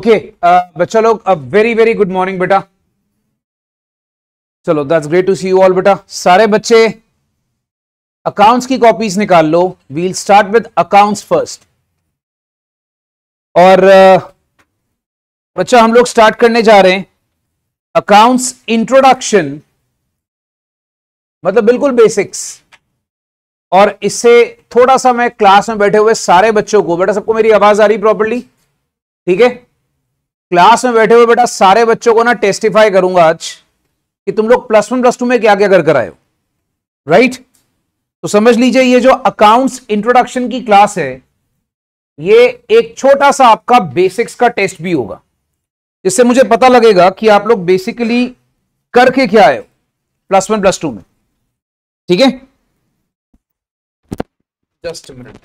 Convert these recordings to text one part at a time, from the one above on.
Okay बच्चा लोग अब वेरी वेरी गुड मॉर्निंग बेटा चलो that's great to see you all बेटा सारे बच्चे अकाउंट्स की कॉपीज निकाल लो we'll start with accounts first और uh, बच्चा हम लोग स्टार्ट करने जा रहे हैं अकाउंट्स इंट्रोडक्शन मतलब बिल्कुल बेसिक्स और इससे थोड़ा सा मैं क्लास में बैठे हुए सारे बच्चों को बेटा सबको मेरी आवाज आ रही प्रॉपरली ठीक है क्लास में बैठे हुए बेटा सारे बच्चों को ना टेस्टिफाई करूंगा आज कि तुम लोग प्लस वन प्लस टू में क्या क्या कर कर आए हो राइट तो समझ लीजिए ये जो अकाउंट्स इंट्रोडक्शन की क्लास है ये एक छोटा सा आपका बेसिक्स का टेस्ट भी होगा जिससे मुझे पता लगेगा कि आप लोग बेसिकली करके क्या आए हो प्लस वन प्लस टू में ठीक है जस्ट मिनट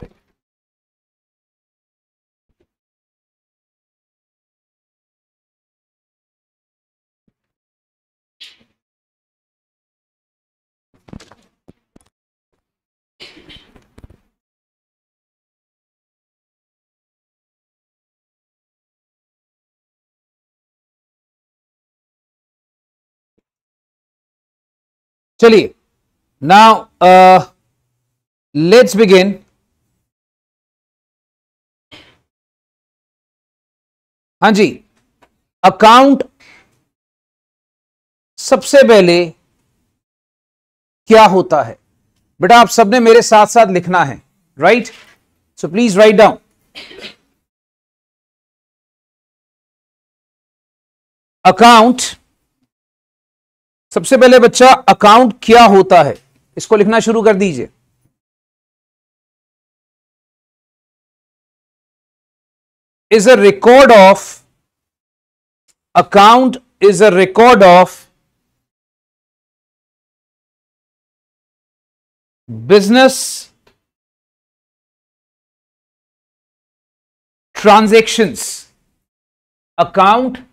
चलिए नाउ लेट्स बिगिन हां जी अकाउंट सबसे पहले क्या होता है बेटा आप सबने मेरे साथ साथ लिखना है write so please write down account सबसे पहले बच्चा अकाउंट क्या होता है इसको लिखना शुरू कर दीजिए is a record of account is a record of business transactions account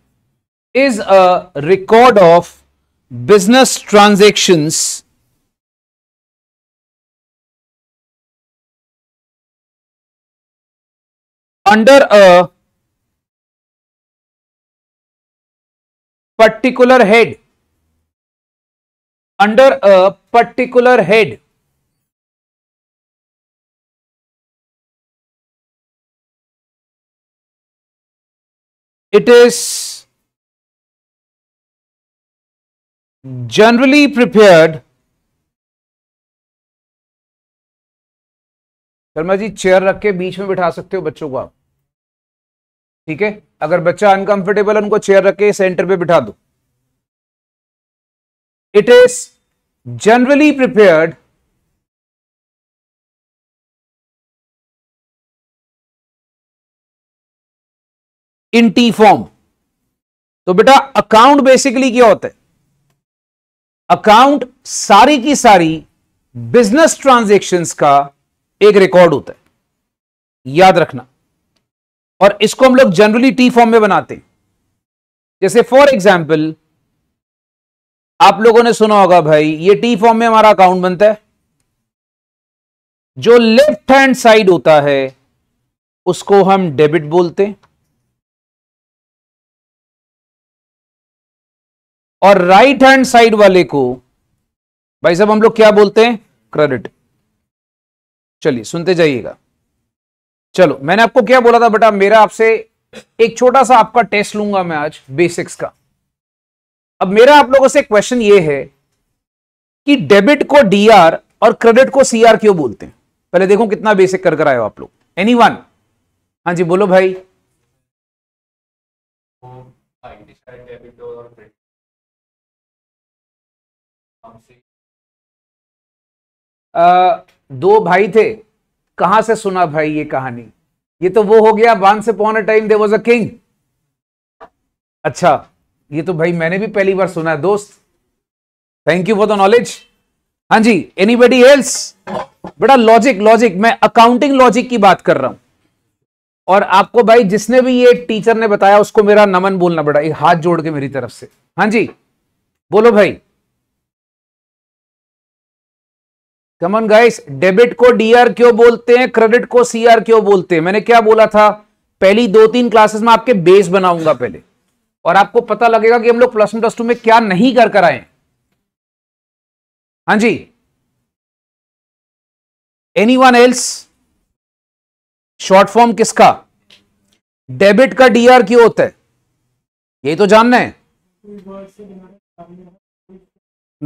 is a record of business transactions under a particular head under a particular head it is generally prepared Sharma ji chair रख के बीच में बिठा सकते हो बच्चों को आप ठीक है अगर बच्चा अनकंफर्टेबल है उनको चेयर रख के सेंटर पे बिठा दो it is generally prepared in T form तो बेटा अकाउंट बेसिकली क्या होता है अकाउंट सारी की सारी बिजनेस ट्रांजैक्शंस का एक रिकॉर्ड होता है याद रखना और इसको हम लोग जनरली टी फॉर्म में बनाते हैं जैसे फॉर एग्जाम्पल आप लोगों ने सुना होगा भाई ये टी फॉर्म में हमारा अकाउंट बनता है जो लेफ्ट हैंड साइड होता है उसको हम डेबिट बोलते हैं और राइट हैंड साइड वाले को भाई साहब हम लोग क्या बोलते हैं क्रेडिट चलिए सुनते जाइएगा चलो मैंने आपको क्या बोला था बेटा मेरा आपसे एक छोटा सा आपका टेस्ट लूंगा मैं आज बेसिक्स का अब मेरा आप लोगों से क्वेश्चन ये है कि डेबिट को डीआर और क्रेडिट को सीआर क्यों बोलते हैं पहले देखो कितना बेसिक कर कर आए हो आप लोग एनी वन हाँ जी बोलो भाई आ, दो भाई थे कहां से सुना भाई ये कहानी ये तो वो हो गया बांध से upon time there was a king अच्छा ये तो भाई मैंने भी पहली बार सुना है दोस्त thank you for the knowledge हाँ जी एनीबडी एल्स बड़ा लॉजिक लॉजिक मैं अकाउंटिंग लॉजिक की बात कर रहा हूं और आपको भाई जिसने भी ये टीचर ने बताया उसको मेरा नमन बोलना पड़ा हाथ जोड़ के मेरी तरफ से हाँ जी बोलो भाई कमन गाइस डेबिट को डीआर क्यों बोलते हैं क्रेडिट को सीआर क्यों बोलते हैं मैंने क्या बोला था पहली दो तीन क्लासेस में आपके बेस बनाऊंगा पहले और आपको पता लगेगा कि हम लोग प्लस वन प्लस टू में क्या नहीं कर कर आए हाँ जी anyone else short form किसका डेबिट का डीआर क्यों होता है ये तो जानना है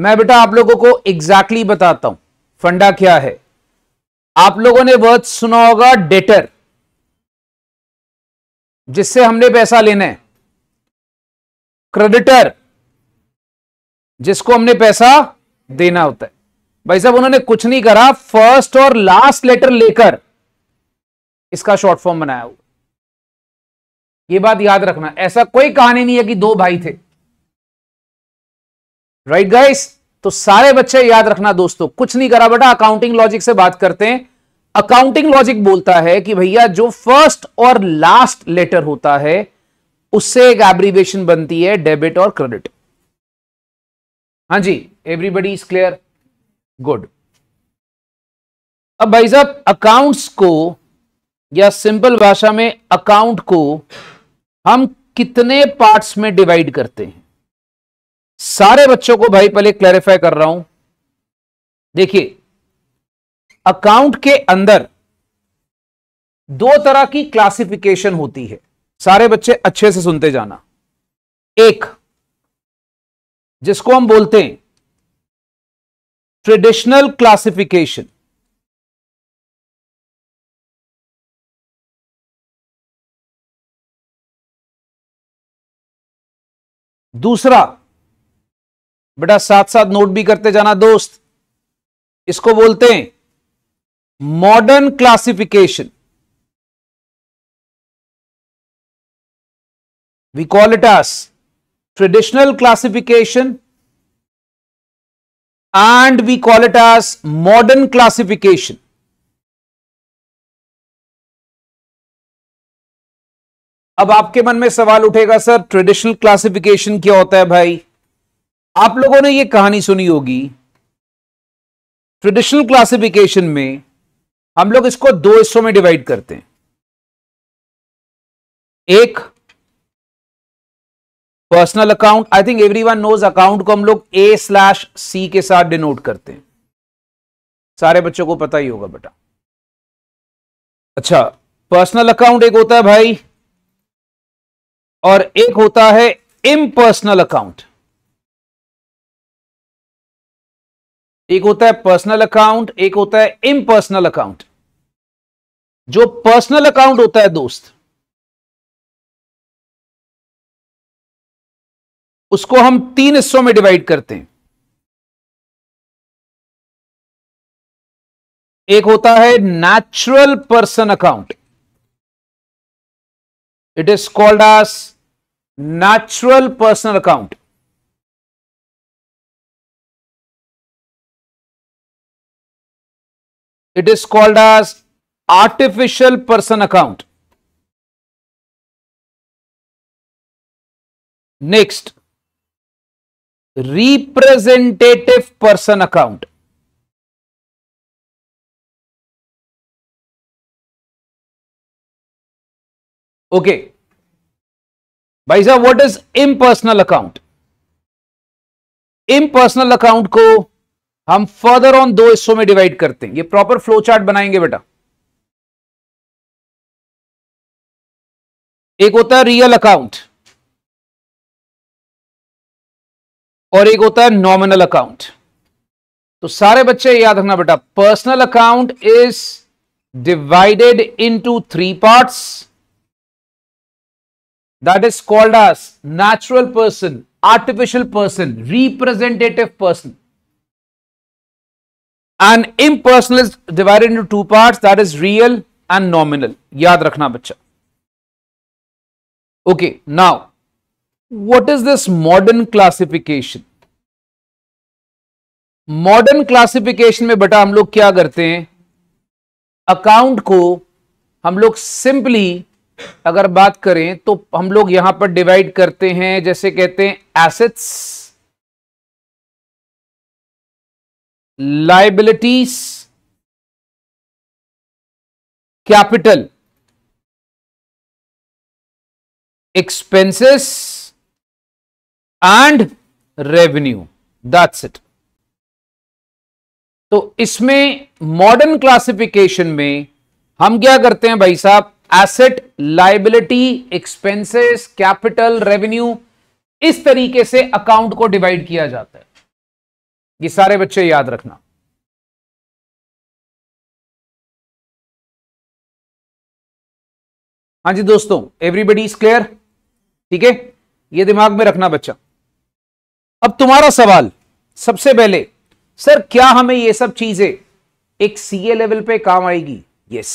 मैं बेटा आप लोगों को एग्जैक्टली exactly बताता हूं फंडा क्या है आप लोगों ने वर्ड सुना होगा डेटर जिससे हमने पैसा लेना है क्रेडिटर जिसको हमने पैसा देना होता है भाई साहब उन्होंने कुछ नहीं करा फर्स्ट और लास्ट लेटर लेकर इसका शॉर्ट फॉर्म बनाया हुआ ये बात याद रखना ऐसा कोई कहानी नहीं है कि दो भाई थे राइट right गाइस तो सारे बच्चे याद रखना दोस्तों कुछ नहीं करा बेटा अकाउंटिंग लॉजिक से बात करते हैं अकाउंटिंग लॉजिक बोलता है कि भैया जो फर्स्ट और लास्ट लेटर होता है उससे एक एब्रीवेशन बनती है डेबिट और क्रेडिट हाँ जी एवरीबडी इज क्लियर गुड अब भाई साहब अकाउंट्स को या सिंपल भाषा में अकाउंट को हम कितने पार्ट्स में डिवाइड करते हैं सारे बच्चों को भाई पहले क्लैरिफाई कर रहा हूं देखिए अकाउंट के अंदर दो तरह की क्लासिफिकेशन होती है सारे बच्चे अच्छे से सुनते जाना एक जिसको हम बोलते हैं ट्रेडिशनल क्लासिफिकेशन दूसरा बेटा साथ साथ नोट भी करते जाना दोस्त इसको बोलते हैं modern classification we call it as traditional classification and we call it as modern classification अब आपके मन में सवाल उठेगा सर ट्रेडिशनल क्लासिफिकेशन क्या होता है भाई आप लोगों ने ये कहानी सुनी होगी ट्रेडिशनल क्लासिफिकेशन में हम लोग इसको दो हिस्सों में डिवाइड करते हैं एक personal account I think everyone knows account को हम लोग ए स्लैश सी के साथ डिनोट करते हैं सारे बच्चों को पता ही होगा बेटा अच्छा पर्सनल अकाउंट एक होता है भाई और एक होता है पर्सनल अकाउंट एक होता है पर्सनल अकाउंट एक होता है इम्पर्सनल अकाउंट जो पर्सनल अकाउंट होता है दोस्त उसको हम तीन हिस्सों में डिवाइड करते हैं एक होता है natural person account it is called as natural personal account It is called as artificial person account. Next, representative person account. Okay. by what is impersonal account? Impersonal account को हम फर्दर ऑन दो हिस्सों में divide करते हैं ये proper flow chart बनाएंगे बेटा एक होता है रियल अकाउंट और एक होता है नॉमिनल अकाउंट तो सारे बच्चे याद रखना बेटा personal account is divided into three parts that is called as natural person artificial person representative person and impersonal is divided in two part that is real and nominal याद रखना बच्चा okay now what is this modern classification modern classification में बेटा हम लोग क्या करते हैं अकाउंट को हम लोग सिंपली अगर बात करें तो हम लोग यहां पर डिवाइड करते हैं जैसे कहते हैं assets liabilities capital expenses and revenue that's it तो इसमें मॉडर्न क्लासिफिकेशन में हम क्या करते हैं भाई साहब asset liability expenses capital revenue इस तरीके से अकाउंट को डिवाइड किया जाता है ये सारे बच्चे याद रखना हाँ जी दोस्तों एवरीबडी इज क्लियर ठीक है ये दिमाग में रखना बच्चा अब तुम्हारा सवाल सबसे पहले सर क्या हमें ये सब चीजें एक सीए लेवल पे काम आएगी यस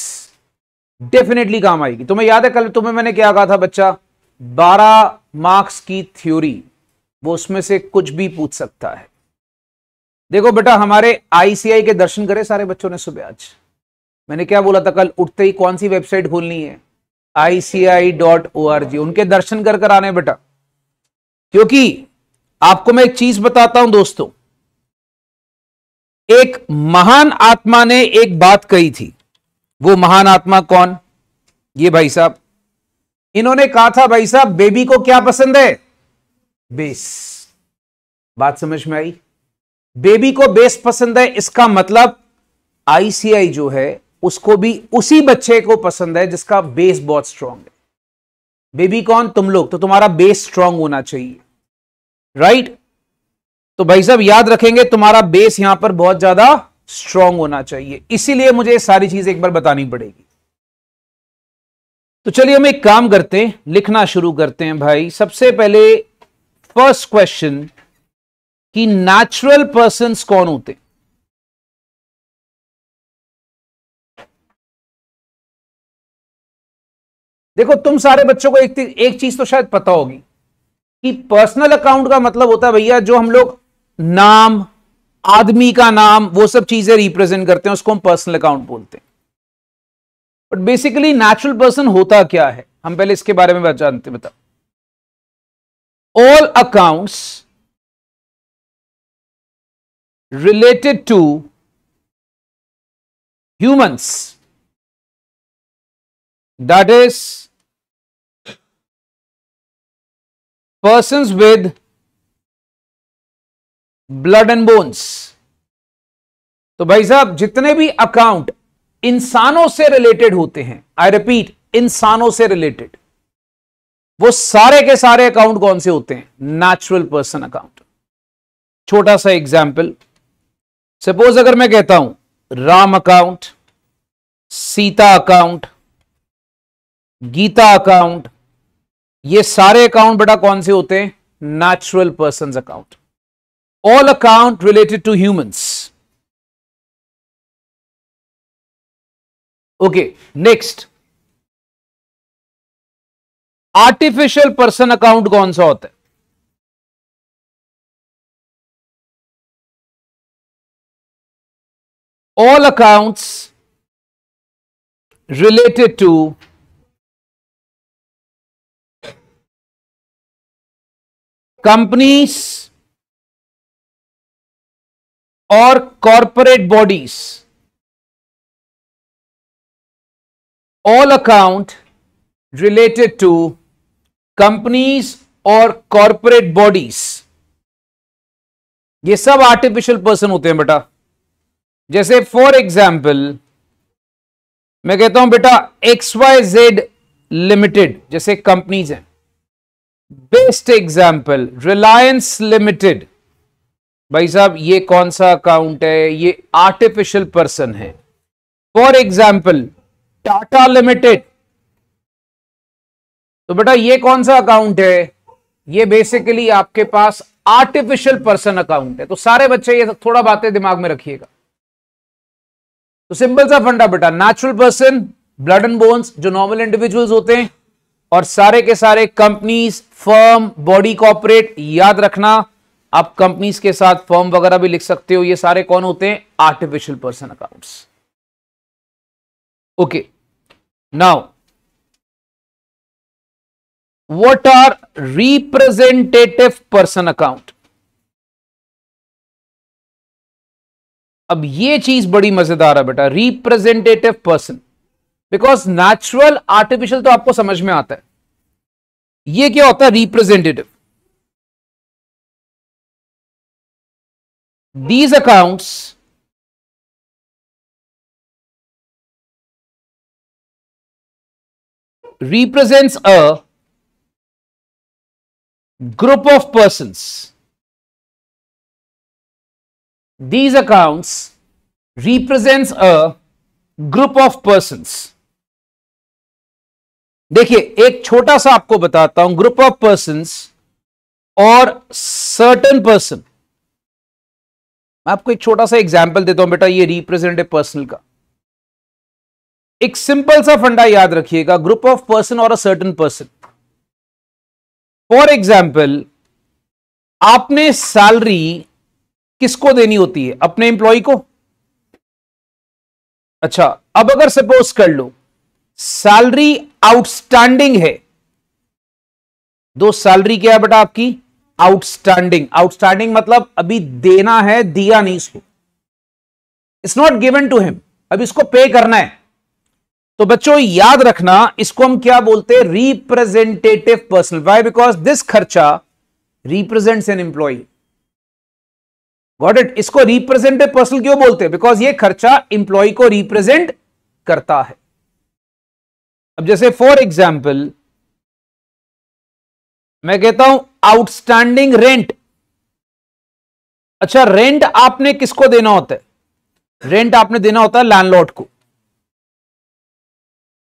डेफिनेटली काम आएगी तुम्हें याद है कल तुम्हें मैंने क्या कहा था बच्चा 12 मार्क्स की थ्योरी वो उसमें से कुछ भी पूछ सकता है देखो बेटा हमारे आईसीआई के दर्शन करे सारे बच्चों ने सुबह आज मैंने क्या बोला था कल उठते ही कौन सी वेबसाइट खोलनी है ICI dot O R G उनके दर्शन कर कर आने बेटा क्योंकि आपको मैं एक चीज बताता हूं दोस्तों एक महान आत्मा ने एक बात कही थी वो महान आत्मा कौन ये भाई साहब इन्होंने कहा था भाई साहब बेबी को क्या पसंद है बेस बात समझ में आई बेबी को बेस पसंद है इसका मतलब आईसीआई जो है उसको भी उसी बच्चे को पसंद है जिसका बेस बहुत स्ट्रांग है बेबी कौन तुम लोग तो तुम्हारा बेस स्ट्रांग होना चाहिए राइट तो भाई साहब याद रखेंगे तुम्हारा बेस यहां पर बहुत ज्यादा स्ट्रांग होना चाहिए इसीलिए मुझे सारी चीज एक बार बतानी पड़ेगी तो चलिए हम एक काम करते हैं लिखना शुरू करते हैं भाई सबसे पहले फर्स्ट क्वेश्चन कि नेचुरल पर्सन कौन होते देखो तुम सारे बच्चों को एक एक चीज तो शायद पता होगी कि पर्सनल अकाउंट का मतलब होता है भैया जो हम लोग नाम आदमी का नाम वो सब चीजें रिप्रेजेंट करते हैं उसको हम पर्सनल अकाउंट बोलते हैं बट बेसिकली नेचुरल पर्सन होता क्या है हम पहले इसके बारे में जानते बताओ all accounts related to humans that is persons with blood and bones तो भाई साहब जितने भी अकाउंट इंसानों से रिलेटेड होते हैं आई रिपीट इंसानों से रिलेटेड वो सारे के सारे अकाउंट कौन से होते हैं नेचुरल पर्सन अकाउंट छोटा सा एग्जाम्पल सपोज अगर मैं कहता हूं Ram account Sita account Gita account ये सारे अकाउंट बेटा कौन से होते हैं natural person account all account related to humans okay next artificial person account कौन सा होता है all accounts related to companies or corporate bodies all account related to companies or corporate bodies ये सब आर्टिफिशियल पर्सन होते हैं बेटा जैसे फॉर एग्जाम्पल मैं कहता हूं बेटा एक्स वाई जेड लिमिटेड जैसे कंपनीज हैं बेस्ट एग्जाम्पल रिलायंस लिमिटेड भाई साहब ये कौन सा अकाउंट है ये आर्टिफिशियल पर्सन है फॉर एग्जाम्पल टाटा लिमिटेड तो बेटा ये कौन सा अकाउंट है ये बेसिकली आपके पास आर्टिफिशियल पर्सन अकाउंट है तो सारे बच्चे ये थोड़ा बातें दिमाग में रखिएगा तो सिंपल सा फंडा बेटा natural person blood and bones जो नॉर्मल इंडिविजुअल्स होते हैं और सारे के सारे कंपनीज फर्म बॉडी कॉर्पोरेट याद रखना आप कंपनीज के साथ फर्म वगैरह भी लिख सकते हो ये सारे कौन होते हैं artificial person accounts okay now what are representative person account अब ये चीज बड़ी मजेदार है बेटा representative person because natural artificial तो आपको समझ में आता है ये क्या होता है representative these accounts represents a group of persons these accounts represents a group of persons देखिए एक छोटा सा आपको बताता हूं ग्रुप ऑफ पर्संस और सर्टन पर्सन मैं आपको एक छोटा सा एग्जाम्पल देता हूं बेटा ये रिप्रेजेंट पर्सनल का एक सिंपल सा फंडा याद रखिएगा ग्रुप ऑफ पर्सन और a certain person for example आपने सैलरी किसको देनी होती है अपने एम्प्लॉय को अच्छा अब अगर सपोज कर लो सैलरी आउटस्टैंडिंग है दो सैलरी क्या है बेटा आपकी आउटस्टैंडिंग आउटस्टैंडिंग मतलब अभी देना है दिया नहीं इसको it's not given to him अब इसको पे करना है तो बच्चों याद रखना इसको हम क्या बोलते हैं representative personal why because this खर्चा represents an employee got it इसको रिप्रेजेंटेड पर्सन क्यों बोलते हैं बिकॉज ये खर्चा इंप्लॉय को रिप्रेजेंट करता है अब जैसे फॉर एग्जाम्पल मैं कहता हूं आउटस्टैंडिंग रेंट अच्छा रेंट आपने किसको देना होता है रेंट आपने देना होता है लैंडलॉर्ड को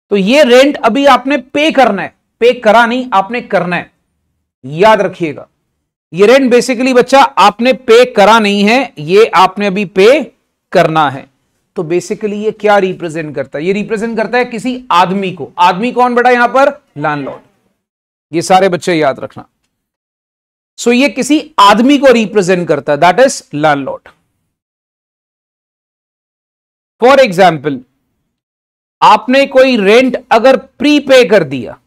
तो ये रेंट अभी आपने पे करना है पे करा नहीं आपने करना है याद रखिएगा ये रेंट बेसिकली बच्चा आपने पे करा नहीं है ये आपने अभी पे करना है तो बेसिकली ये क्या रिप्रेजेंट करता है ये रिप्रेजेंट करता है किसी आदमी को आदमी कौन बेटा यहां पर लैंडलॉर्ड ये सारे बच्चे याद रखना सो so, ये किसी आदमी को रिप्रेजेंट करता है that is landlord for example आपने कोई रेंट अगर प्री पे कर दिया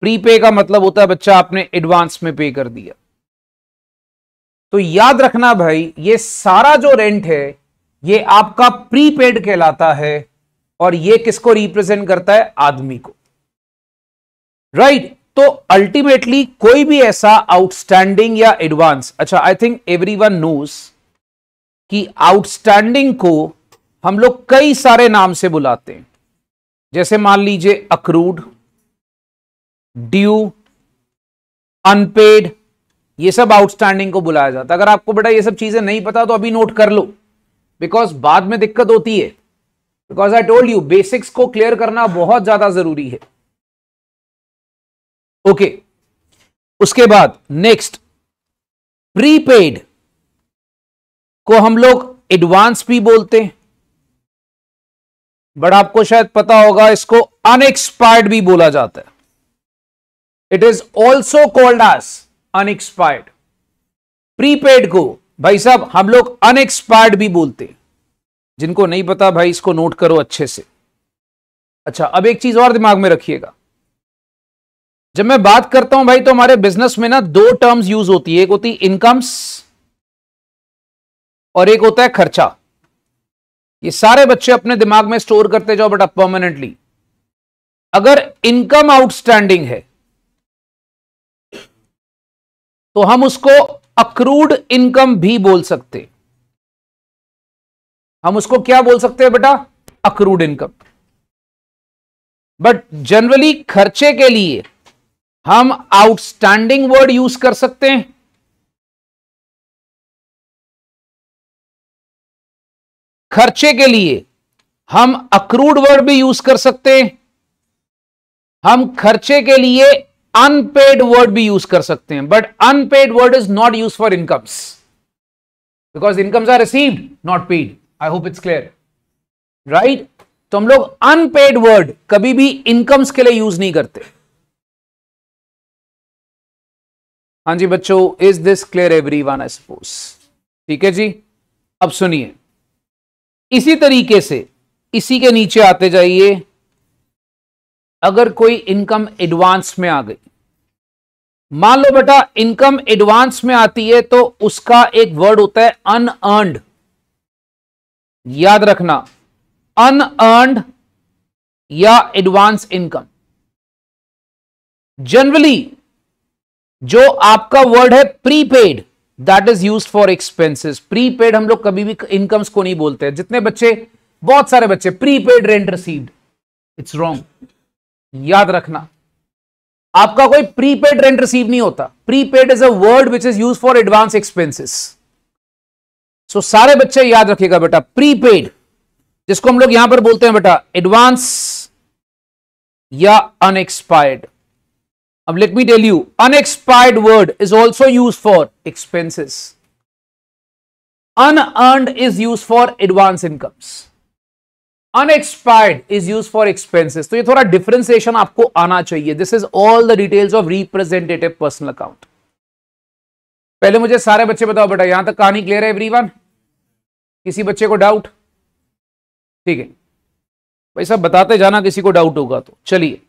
प्री पे का मतलब होता है बच्चा आपने एडवांस में पे कर दिया तो याद रखना भाई ये सारा जो रेंट है ये आपका प्रीपेड कहलाता है और ये किसको रिप्रेजेंट करता है आदमी को राइट right? तो अल्टीमेटली कोई भी ऐसा आउटस्टैंडिंग या एडवांस अच्छा I think everyone knows कि आउटस्टैंडिंग को हम लोग कई सारे नाम से बुलाते हैं जैसे मान लीजिए अक्रूड ड्यू अनपेड ये सब आउटस्टैंडिंग को बुलाया जाता है अगर आपको बेटा ये सब चीजें नहीं पता तो अभी नोट कर लो बिकॉज बाद में दिक्कत होती है because I told you basics को क्लियर करना बहुत ज्यादा जरूरी है ओके okay. उसके बाद नेक्स्ट प्रीपेड को हम लोग एडवांस भी बोलते हैं बट आपको शायद पता होगा इसको अनएक्सपायर्ड भी बोला जाता है it is also called as unexpired prepaid को भाई साहब हम लोग अनएक्सपायर्ड भी बोलते हैं जिनको नहीं पता भाई इसको नोट करो अच्छे से अच्छा अब एक चीज और दिमाग में रखिएगा जब मैं बात करता हूं भाई तो हमारे बिजनेस में ना दो टर्म्स यूज होती है एक होती है इनकम्स और एक होता है खर्चा ये सारे बच्चे अपने दिमाग में स्टोर करते जाओ बट परमानेंटली अगर इनकम आउटस्टैंडिंग है तो हम उसको अक्रूड इनकम भी बोल सकते हम उसको क्या बोल सकते हैं बेटा अक्रूड इनकम बट जनरली खर्चे के लिए हम आउटस्टैंडिंग वर्ड यूज कर सकते हैं खर्चे के लिए हम अक्रूड वर्ड भी यूज कर सकते हैं हम खर्चे के लिए अनपेड वर्ड भी यूज कर सकते हैं but unpaid word is not use for incomes because incomes are received not paid I hope it's clear right तो हम लोग अनपेड वर्ड कभी भी इनकम्स के लिए यूज नहीं करते हाँ जी बच्चों is this clear every everyone I suppose ठीक है जी अब सुनिए इसी तरीके से इसी के नीचे आते जाइए अगर कोई इनकम एडवांस में आ गई मान लो बेटा इनकम एडवांस में आती है तो उसका एक वर्ड होता है अनअर्नड याद रखना अनअर्नड या एडवांस इनकम जनरली जो आपका वर्ड है prepaid that is use for expenses prepaid हम लोग कभी भी इनकम्स को नहीं बोलते हैं जितने बच्चे बहुत सारे बच्चे prepaid rent received it's wrong याद रखना आपका कोई प्रीपेड रेंट रिसीव नहीं होता prepaid is a word which is use for advance expenses so सारे बच्चे याद रखेगा बेटा प्रीपेड जिसको हम लोग यहां पर बोलते हैं बेटा एडवांस या अनएक्सपायर्ड अब let me tell you unexpired word is also use for expenses unearned is use for advance incomes unexpired is use for expenses तो ये थोड़ा डिफरेंसिएशन आपको आना चाहिए this is all the details of representative personal account पहले मुझे सारे बच्चे बताओ बेटा यहां तक कहानी क्लियर है एवरीवन किसी बच्चे को डाउट ठीक है भाई साहब बताते जाना किसी को डाउट होगा तो चलिए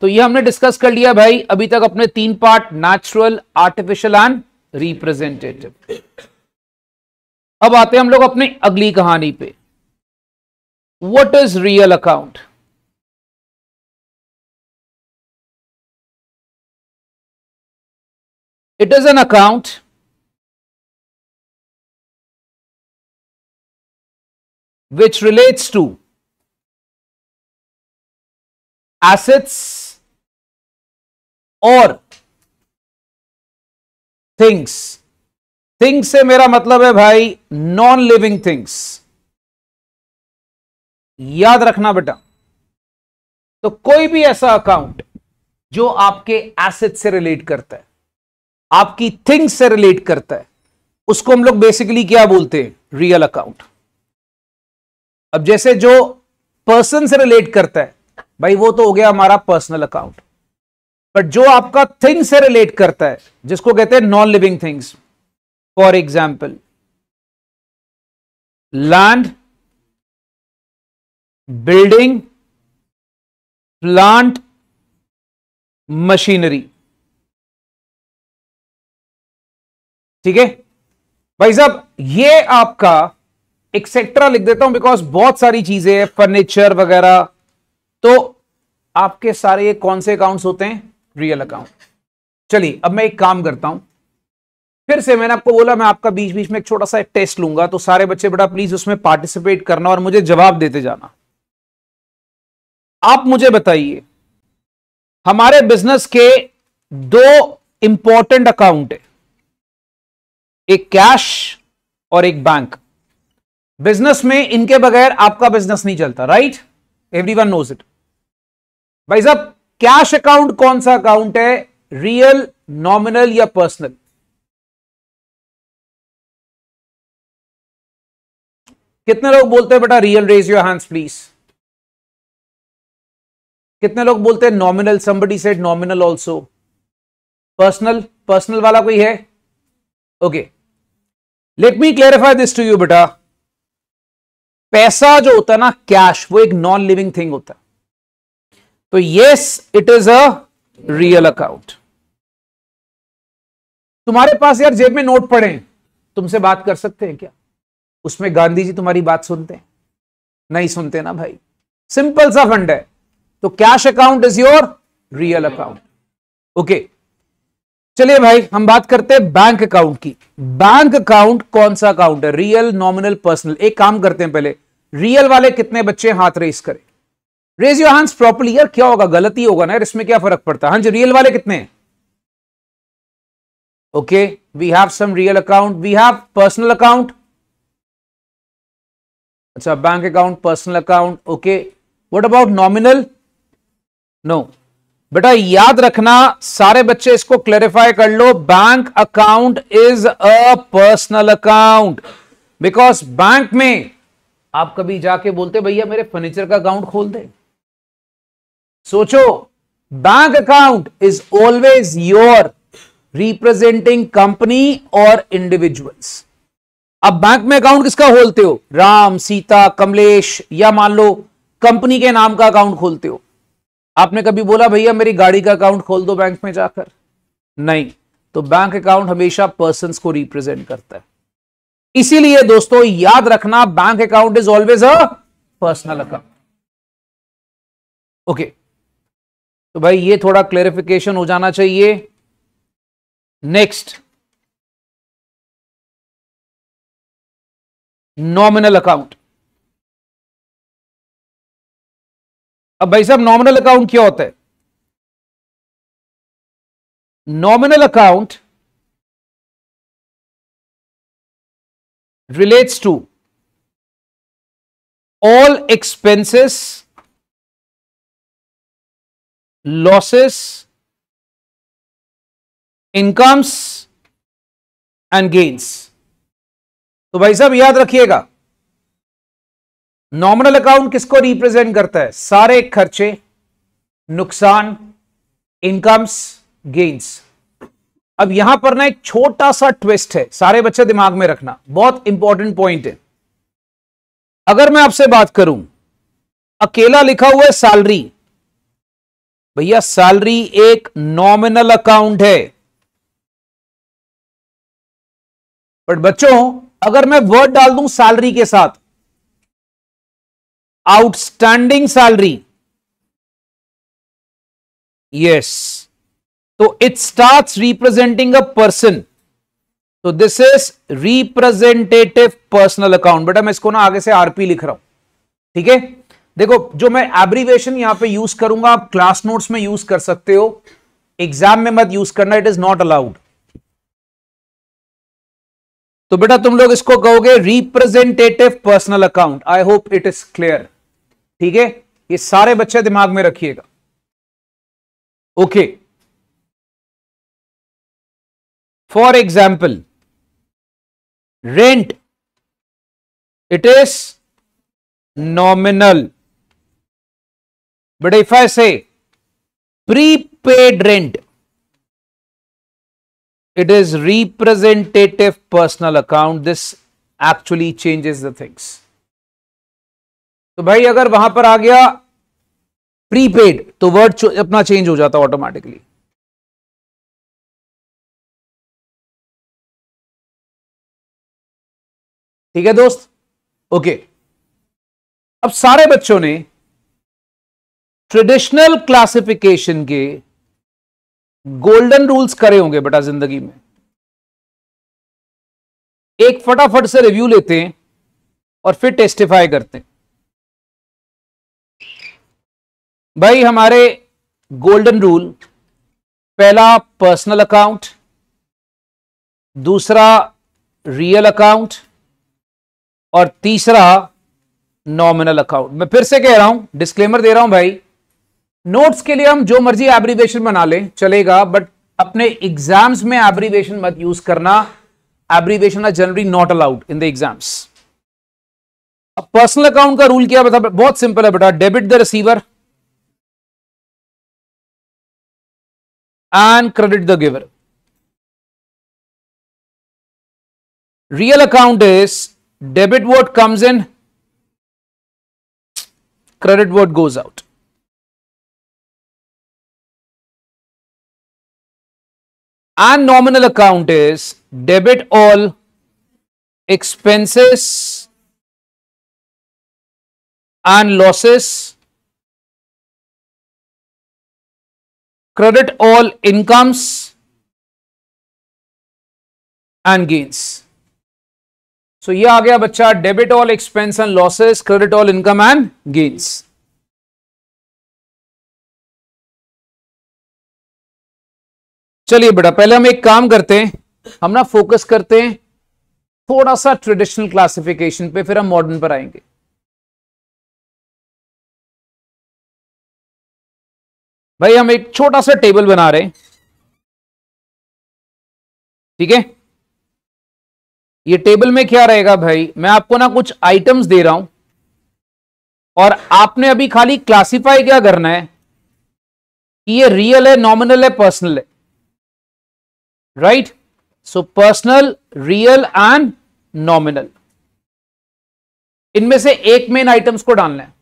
तो ये हमने डिस्कस कर लिया भाई अभी तक अपने तीन part natural artificial and representative अब आते हैं हम लोग अपने अगली कहानी पे what is real account it is an account which relates to assets और थिंग्स थिंग्स से मेरा मतलब है भाई नॉन लिविंग थिंग्स याद रखना बेटा तो कोई भी ऐसा अकाउंट जो आपके एसेट से रिलेट करता है आपकी थिंग्स से रिलेट करता है उसको हम लोग बेसिकली क्या बोलते हैं रियल अकाउंट अब जैसे जो पर्सन से रिलेट करता है भाई वो तो हो गया हमारा पर्सनल अकाउंट बट जो आपका थिंग से रिलेट करता है जिसको कहते हैं non living things for example land building plant machinery ठीक है भाई साहब ये आपका एक्सेट्रा लिख देता हूं बिकॉज बहुत सारी चीजें हैं फर्नीचर वगैरह तो आपके सारे ये कौन से अकाउंट्स होते हैं रियल अकाउंट चलिए अब मैं एक काम करता हूं फिर से मैंने आपको बोला मैं आपका बीच बीच में एक छोटा सा एक टेस्ट लूंगा तो सारे बच्चे बेटा प्लीज उसमें पार्टिसिपेट करना और मुझे जवाब देते जाना आप मुझे बताइए हमारे बिजनेस के दो इंपॉर्टेंट अकाउंट है एक कैश और एक बैंक बिजनेस में इनके बगैर आपका बिजनेस नहीं चलता right everyone knows it भाई साहब कैश अकाउंट कौन सा अकाउंट है रियल नॉमिनल या पर्सनल कितने लोग बोलते हैं बेटा real raise your hands please कितने लोग बोलते हैं nominal somebody said nominal also personal personal वाला कोई है okay let me clarify this to you बेटा पैसा जो होता है ना कैश वो एक नॉन लिविंग थिंग होता है तो yes it is a real account तुम्हारे पास यार जेब में नोट पड़े तुमसे बात कर सकते हैं क्या उसमें गांधी जी तुम्हारी बात सुनते हैं नहीं सुनते ना भाई सिंपल सा फंड है तो cash account is your real account okay चलिए भाई हम बात करते हैं बैंक अकाउंट की बैंक अकाउंट कौन सा अकाउंट है रियल नॉमिनल पर्सनल एक काम करते हैं पहले रियल वाले कितने बच्चे हाथ रेस करें रेज योर हैंड्स प्रॉपरली यार क्या होगा गलती होगा ना यार इसमें क्या फर्क पड़ता है हाँ जी रियल वाले कितने हैं okay we have some real account we have personal account अच्छा bank account personal account okay what about nominal no no. बेटा याद रखना सारे बच्चे इसको क्लेरिफाई कर लो bank account is a personal account because bank में आप कभी जाके बोलते भैया मेरे फर्नीचर का अकाउंट खोल दे सोचो bank account is always your representing company और इंडिविजुअल्स अब बैंक में अकाउंट किसका खोलते हो राम सीता कमलेश या मान लो कंपनी के नाम का अकाउंट खोलते हो आपने कभी बोला भैया मेरी गाड़ी का अकाउंट खोल दो बैंक में जाकर नहीं तो बैंक अकाउंट हमेशा पर्सन को रिप्रेजेंट करता है इसीलिए दोस्तों याद रखना bank account is always a personal account okay तो भाई ये थोड़ा क्लेरिफिकेशन हो जाना चाहिए नेक्स्ट नॉमिनल अकाउंट अब भाई साहब नॉमिनल अकाउंट क्या होता है nominal account relates to all expenses losses incomes and gains तो भाई साहब याद रखिएगा नॉमिनल अकाउंट किसको रिप्रेजेंट करता है सारे खर्चे नुकसान इनकम्स गेन्स अब यहां पर ना एक छोटा सा ट्विस्ट है सारे बच्चे दिमाग में रखना बहुत इंपॉर्टेंट पॉइंट है अगर मैं आपसे बात करूं अकेला लिखा हुआ है सैलरी भैया सैलरी एक नॉमिनल अकाउंट है बट बच्चों अगर मैं वर्ड डाल दूं सैलरी के साथ आउटस्टैंडिंग सैलरी यस तो it starts representing a person तो this is representative personal account बेटा मैं इसको ना आगे से आरपी लिख रहा हूं ठीक है देखो जो मैं एब्रीवेशन यहां पे यूज करूंगा आप क्लास नोट्स में यूज कर सकते हो एग्जाम में मत यूज करना इट इज नॉट अलाउड तो बेटा तुम लोग इसको कहोगे representative personal account I hope it is clear ठीक है ये सारे बच्चे दिमाग में रखिएगा okay for example rent it is nominal but if I say prepaid rent it is representative personal account this actually changes the things तो भाई अगर वहां पर आ गया प्रीपेड तो वर्ड अपना चेंज हो जाता ऑटोमेटिकली ठीक है दोस्त ओके अब सारे बच्चों ने ट्रेडिशनल क्लासिफिकेशन के गोल्डन रूल्स करे होंगे बेटा जिंदगी में एक फटाफट से रिव्यू लेते हैं और फिर टेस्टिफाई करते हैं भाई हमारे गोल्डन रूल पहला पर्सनल अकाउंट दूसरा रियल अकाउंट और तीसरा नॉमिनल अकाउंट मैं फिर से कह रहा हूं डिस्क्लेमर दे रहा हूं भाई नोट्स के लिए हम जो मर्जी एब्रीवेशन बना ले चलेगा बट अपने एग्जाम्स में एब्रीवेशन मत यूज करना abbreviation are generally not allowed in the exams अब पर्सनल अकाउंट का रूल क्या बता बहुत सिंपल है बेटा debit the receiver and credit the giver real account is debit what comes in credit what goes out and nominal account is debit all expenses and losses, credit all incomes and gains. So, ये आ गया बच्चा debit all expense and losses credit all income and gains चलिए बेटा पहले हम एक काम करते हैं हम ना फोकस करते हैं थोड़ा सा ट्रेडिशनल क्लासिफिकेशन पे फिर हम मॉडर्न पर आएंगे भाई हम एक छोटा सा टेबल बना रहे हैं ठीक है ये टेबल में क्या रहेगा भाई मैं आपको ना कुछ आइटम्स दे रहा हूं और आपने अभी खाली क्लासिफाई क्या करना है कि ये रियल है नॉमिनल है पर्सनल है right? So personal, real and nominal. इनमें से एक मेन आइटम्स को डालना है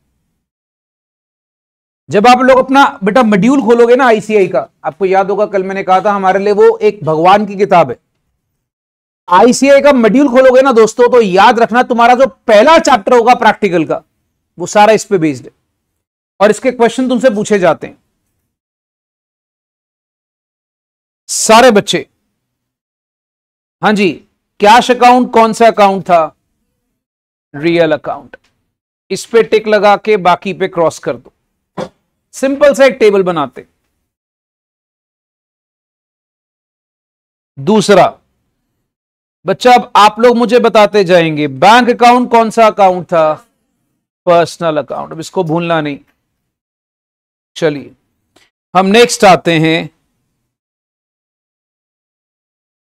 जब आप लोग अपना बेटा मॉड्यूल खोलोगे ना आईसीआई का आपको याद होगा कल मैंने कहा था हमारे लिए वो एक भगवान की किताब है आईसीआई का मॉड्यूल खोलोगे ना दोस्तों तो याद रखना तुम्हारा जो पहला चैप्टर होगा प्रैक्टिकल का वो सारा इस पे बेस्ड है और इसके क्वेश्चन तुमसे पूछे जाते हैं सारे बच्चे हाँ जी कैश अकाउंट कौन सा अकाउंट था रियल अकाउंट इस पे टिक लगा के बाकी पे क्रॉस कर दो सिंपल सा एक टेबल बनाते दूसरा बच्चा अब आप लोग मुझे बताते जाएंगे बैंक अकाउंट कौन सा अकाउंट था पर्सनल अकाउंट अब इसको भूलना नहीं चलिए हम नेक्स्ट आते हैं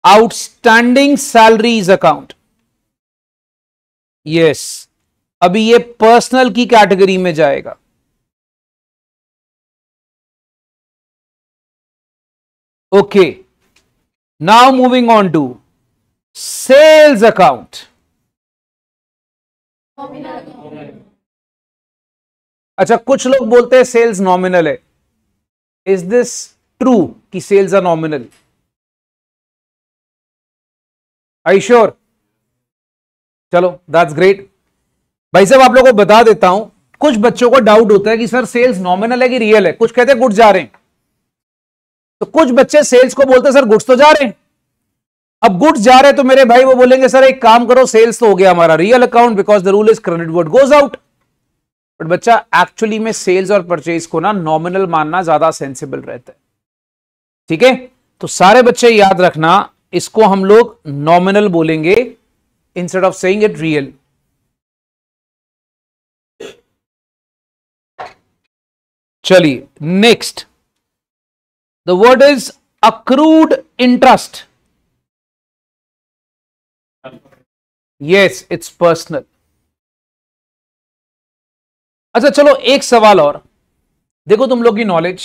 आउटस्टैंडिंग सैलरीज अकाउंट यस अभी ये पर्सनल की कैटेगरी में जाएगा okay now moving on to sales account अच्छा कुछ लोग बोलते हैं सेल्स नॉमिनल है इज दिस ट्रू कि sales are nominal I sure चलो दैट्स ग्रेट भाई साहब आप लोगों को बता देता हूं कुछ बच्चों को डाउट होता है कि सर सेल्स नॉमिनल है कि रियल है कुछ कहते हैं गुड्स जा रहे हैं तो कुछ बच्चे सेल्स को बोलते सर गुड्स तो जा रहे हैं अब गुड्स जा रहे हैं तो मेरे भाई वो बोलेंगे सर एक काम करो सेल्स तो हो गया हमारा real account because the rule is credit what goes out but बच्चा एक्चुअली में सेल्स और परचेज को ना नॉमिनल मानना ज्यादा सेंसिबल रहता है ठीक है तो सारे बच्चे याद रखना इसको हम लोग नॉमिनल बोलेंगे instead of saying it real चलिए next the word is accrued interest yes it's personal अच्छा चलो एक सवाल और देखो तुम लोग की knowledge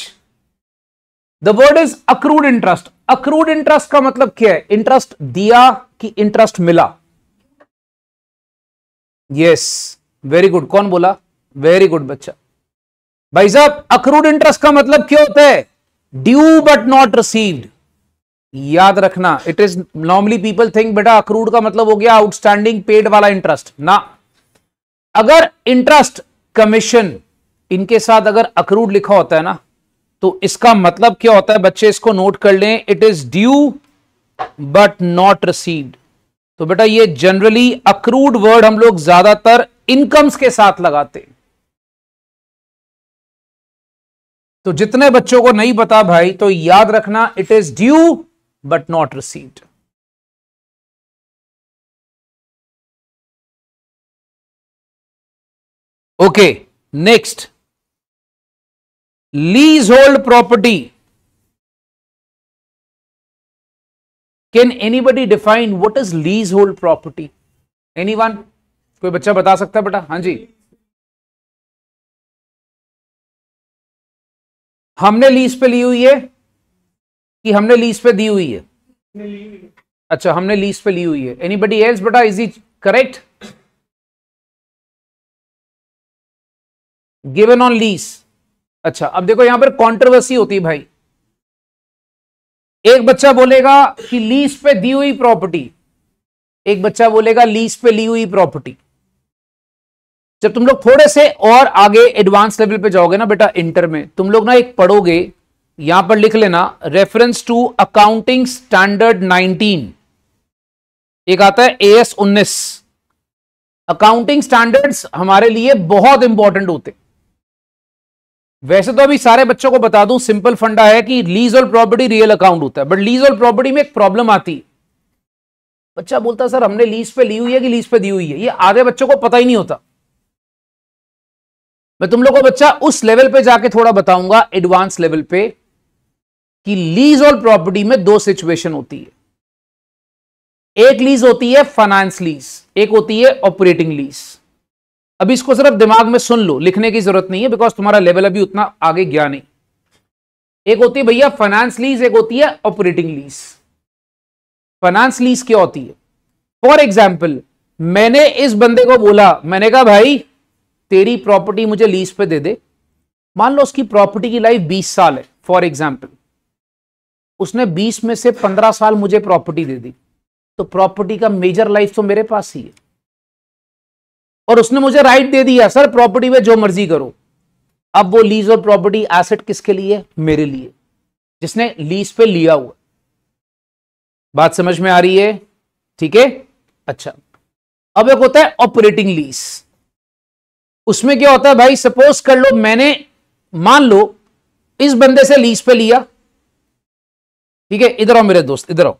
the word is accrued interest accrued interest का मतलब क्या है इंटरेस्ट दिया कि इंटरेस्ट मिला यस वेरी गुड कौन बोला वेरी गुड बच्चा भाई साहब अक्रूड इंटरेस्ट का मतलब क्या होता है ड्यू बट नॉट रिसीव्ड याद रखना it is normally people think बेटा अक्रूड का मतलब हो गया आउटस्टैंडिंग पेड वाला इंटरेस्ट ना अगर इंटरेस्ट कमीशन इनके साथ अगर अक्रूड लिखा होता है ना तो इसका मतलब क्या होता है बच्चे इसको नोट कर लें it is due but not received तो बेटा ये जनरली अक्रूड वर्ड हम लोग ज्यादातर इनकम्स के साथ लगाते तो जितने बच्चों को नहीं पता भाई तो याद रखना it is due but not received okay next leasehold leasehold property. Define what is leasehold property anyone कोई बच्चा बता सकता है बेटा हाँ जी हमने लीज पे ली हुई है कि हमने लीज पे दी हुई है अच्छा हमने लीज पे ली हुई है एनीबडी एल्स बेटा is is correct given on lease अच्छा अब देखो यहां पर कंट्रोवर्सी होती है भाई एक बच्चा बोलेगा कि लीज पे दी हुई प्रॉपर्टी एक बच्चा बोलेगा लीज पे ली हुई प्रॉपर्टी जब तुम लोग थोड़े से और आगे एडवांस लेवल पे जाओगे ना बेटा इंटर में तुम लोग ना एक पढ़ोगे यहां पर लिख लेना रेफरेंस टू अकाउंटिंग स्टैंडर्ड 19 एक आता है एएस 19 अकाउंटिंग स्टैंडर्ड्स हमारे लिए बहुत इंपॉर्टेंट होते हैं वैसे तो अभी सारे बच्चों को बता दूं सिंपल फंडा है कि लीज और प्रॉपर्टी रियल अकाउंट होता है बट लीज और प्रॉपर्टी में एक प्रॉब्लम आती है बच्चा बोलता सर हमने लीज पे ली हुई है कि लीज पे दी हुई है ये आधे बच्चों को पता ही नहीं होता मैं तुम लोग को बच्चा उस लेवल पे जाके थोड़ा बताऊंगा एडवांस लेवल पे कि लीज और प्रॉपर्टी में दो सिचुएशन होती है एक लीज होती है फाइनेंस लीज एक होती है ऑपरेटिंग लीज अभी इसको सिर्फ दिमाग में सुन लो लिखने की जरूरत नहीं है बिकॉज तुम्हारा लेवल अभी उतना आगे गया नहीं एक होती है भैया फाइनेंस लीज एक होती है ऑपरेटिंग लीज फाइनेंस लीज क्या होती है फॉर एग्जाम्पल मैंने इस बंदे को बोला मैंने कहा भाई तेरी प्रॉपर्टी मुझे लीज पे दे दे मान लो उसकी प्रॉपर्टी की लाइफ 20 साल है फॉर एग्जाम्पल उसने 20 में से 15 साल मुझे प्रॉपर्टी दे दी तो प्रॉपर्टी का मेजर लाइफ तो मेरे पास ही है और उसने मुझे राइट दे दिया सर प्रॉपर्टी में जो मर्जी करो अब वो लीज और प्रॉपर्टी एसेट किसके लिए मेरे लिए जिसने लीज पे लिया हुआ बात समझ में आ रही है ठीक है अच्छा अब एक होता है ऑपरेटिंग लीज उसमें क्या होता है भाई सपोज कर लो मैंने मान लो इस बंदे से लीज पे लिया ठीक है इधर आओ मेरे दोस्त इधर आओ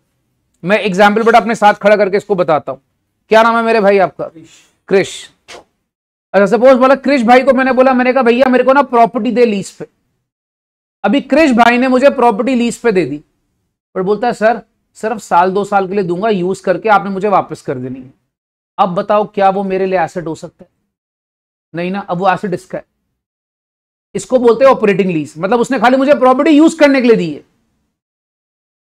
मैं एग्जाम्पल बेटा अपने साथ खड़ा करके इसको बताता हूं क्या नाम है मेरे भाई आपका क्रिश अच्छा सपोज बोला क्रिश भाई को मैंने बोला मैंने कहा भैया मेरे को ना प्रॉपर्टी दे लीज पे अभी क्रिश भाई ने मुझे प्रॉपर्टी लीज पे दे दी पर बोलता है सर सिर्फ साल दो साल के लिए दूंगा यूज करके आपने मुझे वापस कर देनी है अब बताओ क्या वो मेरे लिए एसेट हो सकता है नहीं ना अब वो एसेट इसका है इसको बोलते हैं ऑपरेटिंग लीज मतलब उसने खाली मुझे प्रॉपर्टी यूज करने के लिए दी है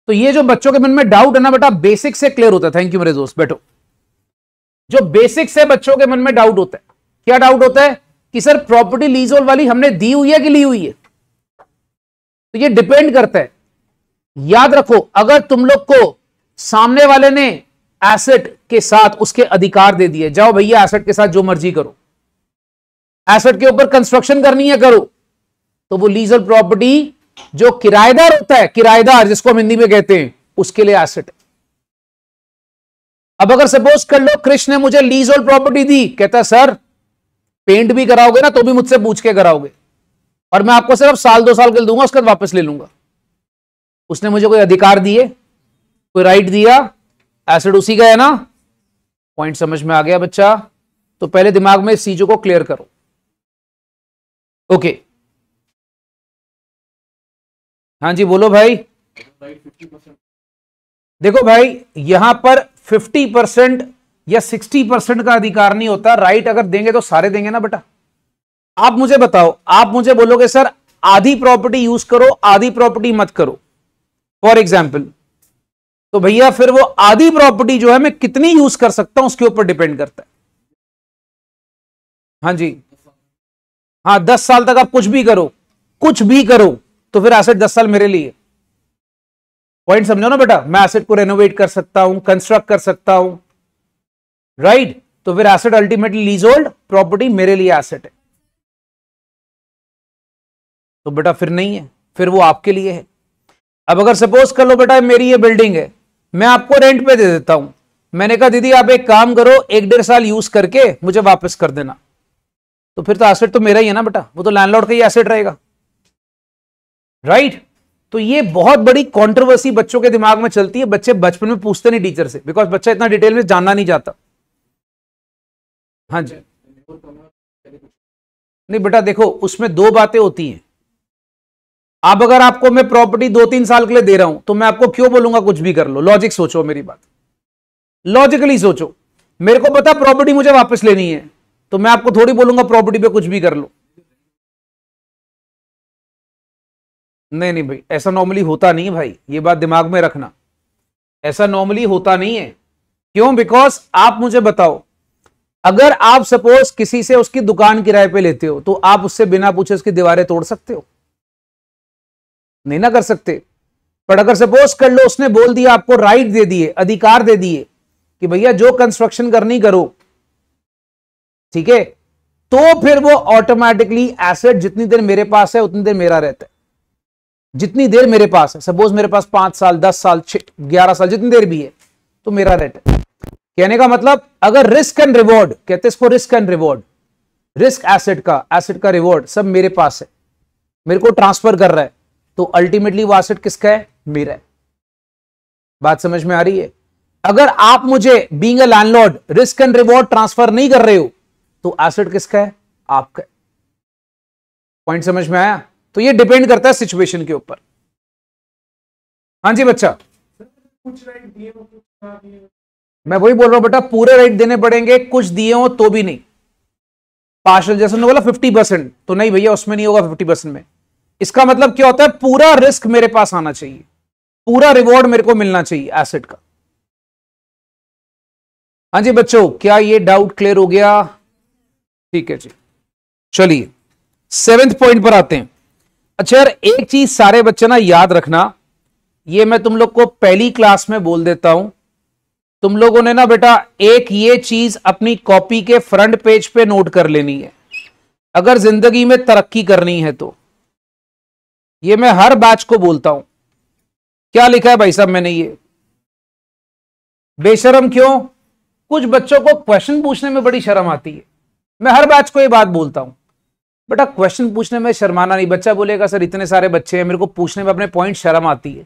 तो ये जो बच्चों के मन में डाउट है ना बेटा बेसिक से क्लियर होता है थैंक यू मेरे दोस्त बैठो जो बेसिक्स है बच्चों के मन में डाउट होता है क्या डाउट होता है कि सर प्रॉपर्टी लीजोल वाली हमने दी हुई है कि ली हुई है तो ये डिपेंड करता है याद रखो अगर तुम लोग को सामने वाले ने एसेट के साथ उसके अधिकार दे दिए जाओ भैया एसेट के साथ जो मर्जी करो एसेट के ऊपर कंस्ट्रक्शन करनी है करो तो वो लीजल प्रॉपर्टी जो किराएदार होता है किराएदार जिसको हम हिंदी में कहते हैं उसके लिए एसेट है अब अगर सपोज कर लो कृष्ण ने मुझे लीज और प्रॉपर्टी दी कहता है सर पेंट भी कराओगे ना तो भी मुझसे पूछ के कराओगे और मैं आपको सिर्फ साल दो साल के दूंगा उसके बाद वापस ले लूंगा उसने मुझे कोई अधिकार दिए कोई राइट दिया एसिड उसी का है ना पॉइंट समझ में आ गया बच्चा तो पहले दिमाग में इस चीजों को क्लियर करो ओके हाँ जी बोलो भाई देखो भाई यहां पर फिफ्टी परसेंट या सिक्सटी परसेंट का अधिकार नहीं होता राइट अगर देंगे तो सारे देंगे ना बेटा आप मुझे बताओ आप मुझे बोलोगे सर आधी प्रॉपर्टी यूज करो आधी प्रॉपर्टी मत करो फॉर एग्जाम्पल तो भैया फिर वो आधी प्रॉपर्टी जो है मैं कितनी यूज कर सकता हूं उसके ऊपर डिपेंड करता है हाँ जी हाँ दस साल तक आप कुछ भी करो कुछ भी करो तो फिर एसेट दस साल मेरे लिए पॉइंट समझो ना बेटा मैं एसेट को रेनोवेट कर सकता हूं कंस्ट्रक्ट कर सकता हूं राइट right? तो फिर asset ultimately leasehold property मेरे लिए एसेट है तो बेटा फिर नहीं है फिर वो आपके लिए है अब अगर सपोज कर लो बेटा मेरी ये बिल्डिंग है मैं आपको रेंट पे दे देता हूं मैंने कहा दीदी आप एक काम करो एक डेढ़ साल यूज करके मुझे वापस कर देना तो फिर तो एसेट तो मेरा ही है ना बेटा वो तो लैंडलॉर्ड का ही एसेट रहेगा राइट right? तो ये बहुत बड़ी कंट्रोवर्सी बच्चों के दिमाग में चलती है बच्चे बचपन में पूछते नहीं टीचर से बिकॉज बच्चा इतना डिटेल में जानना नहीं चाहता हाँ जी नहीं बेटा देखो उसमें दो बातें होती हैं अब अगर आपको मैं प्रॉपर्टी दो तीन साल के लिए दे रहा हूं तो मैं आपको क्यों बोलूंगा कुछ भी कर लो लॉजिक सोचो मेरी बात लॉजिकली सोचो मेरे को पता प्रॉपर्टी मुझे वापस लेनी है तो मैं आपको थोड़ी बोलूंगा प्रॉपर्टी पे कुछ भी कर लो नहीं नहीं भाई ऐसा नॉर्मली होता नहीं भाई ये बात दिमाग में रखना ऐसा नॉर्मली होता नहीं है क्यों बिकॉज आप मुझे बताओ अगर आप सपोज किसी से उसकी दुकान किराए पे लेते हो तो आप उससे बिना पूछे उसकी दीवारें तोड़ सकते हो नहीं ना कर सकते पर अगर सपोज कर लो उसने बोल दिया आपको राइट दे दिए अधिकार दे दिए कि भैया जो कंस्ट्रक्शन करनी करो ठीक है तो फिर वो ऑटोमेटिकली एसेट जितनी देर मेरे पास है उतनी देर मेरा रहता है जितनी देर मेरे पास है सपोज मेरे पास पांच साल दस साल ग्यारह साल जितनी देर भी है तो मेरा रेट कहने का मतलब अगर रिस्क एंड रिवॉर्ड कहते इसको risk and reward risk asset का एसेट का रिवॉर्ड सब मेरे पास है मेरे को ट्रांसफर कर रहा है तो अल्टीमेटली वो एसेट किसका है मेरा है बात समझ में आ रही है अगर आप मुझे being a landlord risk and reward transfer नहीं कर रहे हो तो एसेट किसका है आपका पॉइंट समझ में आया तो ये डिपेंड करता है सिचुएशन के ऊपर हाँ जी बच्चा कुछ राइट दिए हो कुछ दिए मैं वही बोल रहा हूं बेटा पूरे राइट देने पड़ेंगे कुछ दिए हो तो भी नहीं पार्शल जैसे उन्होंने बोला फिफ्टी परसेंट तो नहीं भैया उसमें नहीं होगा फिफ्टी परसेंट में इसका मतलब क्या होता है पूरा रिस्क मेरे पास आना चाहिए पूरा रिवॉर्ड मेरे को मिलना चाहिए एसेट का हाँ जी बच्चों क्या ये डाउट क्लियर हो गया ठीक है जी चलिए सेवेंथ पॉइंट पर आते हैं अच्छा यार एक चीज सारे बच्चे ना याद रखना ये मैं तुम लोग को पहली क्लास में बोल देता हूं तुम लोगों ने ना बेटा एक ये चीज अपनी कॉपी के फ्रंट पेज पे नोट कर लेनी है अगर जिंदगी में तरक्की करनी है तो ये मैं हर बैच को बोलता हूं क्या लिखा है भाई साहब मैंने ये बेशरम क्यों कुछ बच्चों को क्वेश्चन पूछने में बड़ी शर्म आती है मैं हर बैच को ये बात बोलता हूं बेटा क्वेश्चन पूछने में शर्माना नहीं बच्चा बोलेगा सर इतने सारे बच्चे हैं मेरे को पूछने में अपने पॉइंट शर्म आती है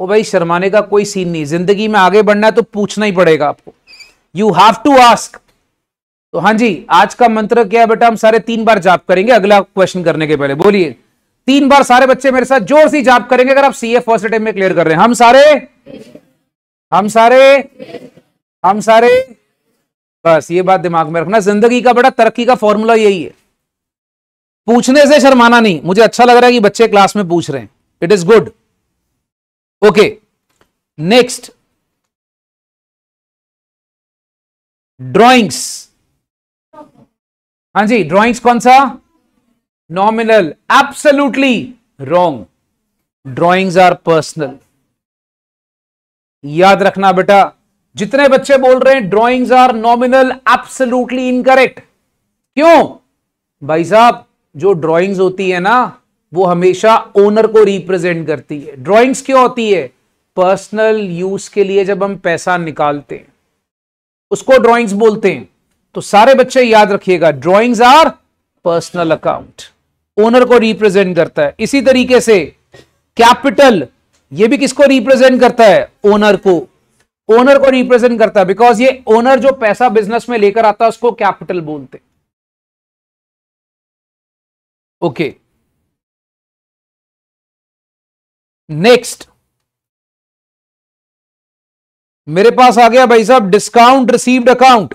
ओ भाई शर्माने का कोई सीन नहीं जिंदगी में आगे बढ़ना है तो पूछना ही पड़ेगा आपको यू हैव टू आस्क तो हाँ जी आज का मंत्र क्या है बेटा हम सारे तीन बार जाप करेंगे अगला क्वेश्चन करने के पहले बोलिए तीन बार सारे बच्चे मेरे साथ जोर से जाप करेंगे अगर आप ए फर्स्ट अटेम्प में क्लियर कर रहे हैं हम सारे हम सारे हम सारे बस ये बात दिमाग में रखना जिंदगी का बड़ा तरक्की का फॉर्मूला यही है पूछने से शर्माना नहीं मुझे अच्छा लग रहा है कि बच्चे क्लास में पूछ रहे हैं it is good okay next drawings हाँ जी ड्रॉइंग्स कौन सा nominal absolutely wrong drawings are personal याद रखना बेटा जितने बच्चे बोल रहे हैं drawings are nominal absolutely incorrect क्यों भाई साहब जो ड्राइंग्स होती है ना वो हमेशा ओनर को रिप्रेजेंट करती है ड्राइंग्स क्या होती है पर्सनल यूज के लिए जब हम पैसा निकालते हैं उसको ड्राइंग्स बोलते हैं तो सारे बच्चे याद रखिएगा drawings are personal account owner को रिप्रेजेंट करता है इसी तरीके से कैपिटल ये भी किसको रिप्रेजेंट करता है ओनर को ओनर को रिप्रेजेंट करता है बिकॉज ये ओनर जो पैसा बिजनेस में लेकर आता है उसको कैपिटल बोलते हैं ओके नेक्स्ट मेरे पास आ गया भाई साहब डिस्काउंट रिसीव्ड अकाउंट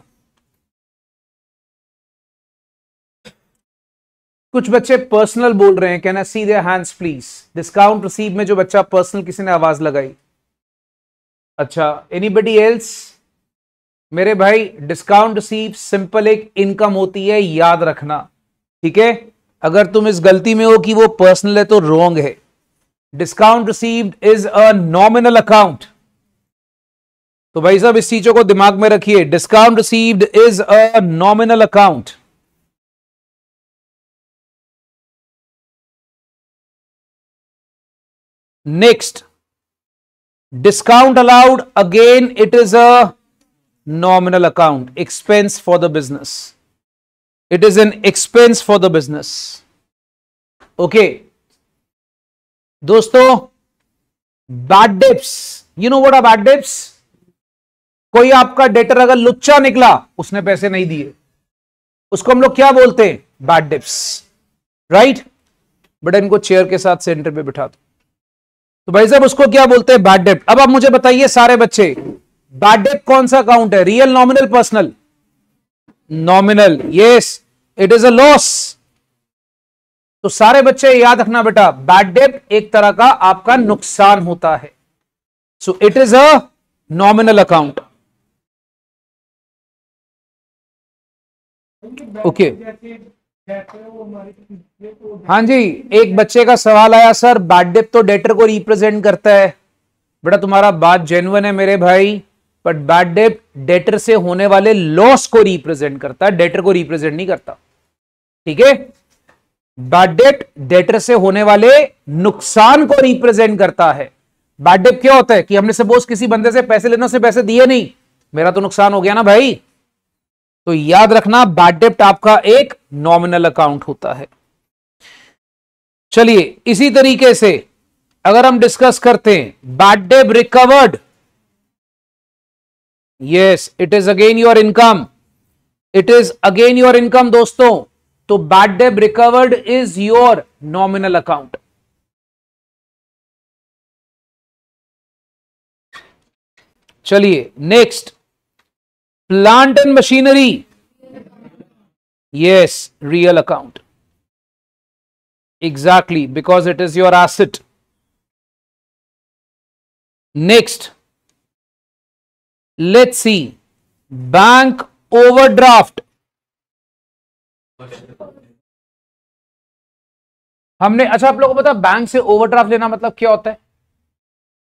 कुछ बच्चे पर्सनल बोल रहे हैं can I see their hands please discount receive में जो बच्चा पर्सनल किसी ने आवाज लगाई अच्छा एनीबडी एल्स मेरे भाई डिस्काउंट रिसीव सिंपल एक इनकम होती है याद रखना ठीक है अगर तुम इस गलती में हो कि वो पर्सनल है तो रॉन्ग है discount received is a nominal account तो भाई साहब इस चीजों को दिमाग में रखिए discount received is a nominal account next discount allowed again it is a nominal account expense for the business it is an expense for the business okay दोस्तों bad debts you know what are bad debts कोई आपका debtor अगर लुच्चा निकला उसने पैसे नहीं दिए उसको हम लोग क्या बोलते हैं बैड डिप्स राइट बट इनको चेयर के साथ सेंटर पे बिठा दो तो भाई साहब उसको क्या बोलते हैं बैड डिप अब आप मुझे बताइए सारे बच्चे बैड डिप कौन सा अकाउंट है real nominal personal nominal yes it is a loss तो सारे बच्चे याद रखना बेटा बैड डेट एक तरह का आपका नुकसान होता है so it is a nominal account okay हाँ जी एक बच्चे का सवाल आया सर बैड डेप तो डेटर को रिप्रेजेंट करता है बेटा तुम्हारा बात जेन्युन है मेरे भाई बट बैड डेप डेटर से होने वाले लॉस को रिप्रेजेंट करता है डेटर को रिप्रेजेंट नहीं करता ठीक है बैड डेट डेटर से होने वाले नुकसान को रिप्रेजेंट करता है बैड डेट क्या होता है कि हमने सपोज किसी बंदे से पैसे लेना से पैसे दिए नहीं मेरा तो नुकसान हो गया ना भाई तो याद रखना बैड डेप्ट आपका एक नॉमिनल अकाउंट होता है चलिए इसी तरीके से अगर हम डिस्कस करते हैं bad debt recovered yes it is again your income it is again your income दोस्तों तो bad debt recovered is your nominal account चलिए next plant and machinery yes real account exactly because it is your asset next let's see bank overdraft हमने अच्छा आप लोगों को पता bank से ओवरड्राफ्ट लेना मतलब क्या होता है